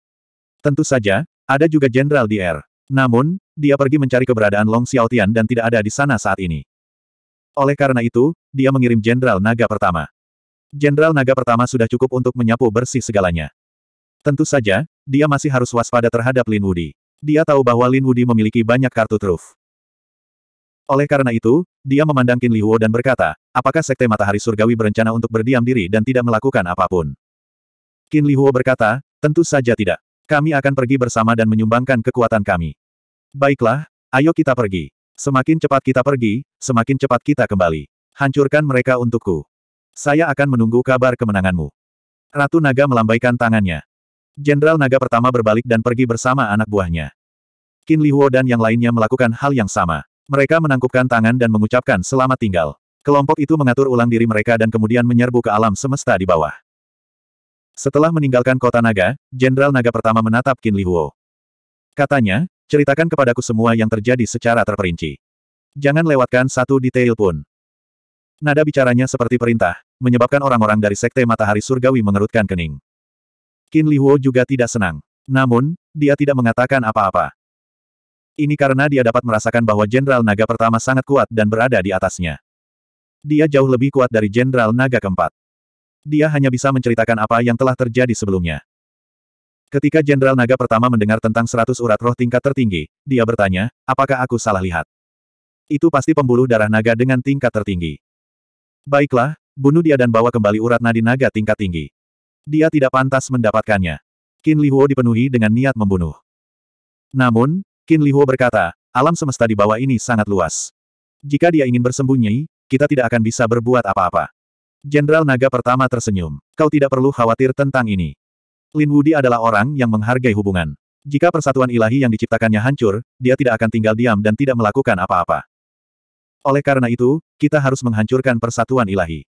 Tentu saja, ada juga Jenderal di Air. Er. Namun, dia pergi mencari keberadaan Long Xiaotian dan tidak ada di sana saat ini. Oleh karena itu, dia mengirim Jenderal Naga pertama. Jenderal Naga pertama sudah cukup untuk menyapu bersih segalanya. Tentu saja, dia masih harus waspada terhadap Lin Wudi. Dia tahu bahwa Lin Wudi memiliki banyak kartu truf. Oleh karena itu, dia memandang Qin Lihuo dan berkata, apakah Sekte Matahari Surgawi berencana untuk berdiam diri dan tidak melakukan apapun? Qin Lihuo berkata, tentu saja tidak. Kami akan pergi bersama dan menyumbangkan kekuatan kami. Baiklah, ayo kita pergi. Semakin cepat kita pergi, semakin cepat kita kembali. Hancurkan mereka untukku. Saya akan menunggu kabar kemenanganmu. Ratu Naga melambaikan tangannya. Jenderal naga pertama berbalik dan pergi bersama anak buahnya. Qin Liwo dan yang lainnya melakukan hal yang sama. Mereka menangkupkan tangan dan mengucapkan selamat tinggal. Kelompok itu mengatur ulang diri mereka dan kemudian menyerbu ke alam semesta di bawah. Setelah meninggalkan kota naga, Jenderal naga pertama menatap Qin Liwo. Katanya, ceritakan kepadaku semua yang terjadi secara terperinci. Jangan lewatkan satu detail pun. Nada bicaranya seperti perintah, menyebabkan orang-orang dari Sekte Matahari Surgawi mengerutkan kening. Qin Lihuo juga tidak senang. Namun, dia tidak mengatakan apa-apa. Ini karena dia dapat merasakan bahwa Jenderal Naga pertama sangat kuat dan berada di atasnya. Dia jauh lebih kuat dari Jenderal Naga keempat. Dia hanya bisa menceritakan apa yang telah terjadi sebelumnya. Ketika Jenderal Naga pertama mendengar tentang seratus urat roh tingkat tertinggi, dia bertanya, apakah aku salah lihat? Itu pasti pembuluh darah naga dengan tingkat tertinggi. Baiklah, bunuh dia dan bawa kembali urat nadi naga tingkat tinggi. Dia tidak pantas mendapatkannya. Qin Liho dipenuhi dengan niat membunuh. Namun, Qin Liho berkata, alam semesta di bawah ini sangat luas. Jika dia ingin bersembunyi, kita tidak akan bisa berbuat apa-apa. Jenderal Naga pertama tersenyum. Kau tidak perlu khawatir tentang ini. Lin Wudi adalah orang yang menghargai hubungan. Jika persatuan ilahi yang diciptakannya hancur, dia tidak akan tinggal diam dan tidak melakukan apa-apa. Oleh karena itu, kita harus menghancurkan persatuan ilahi.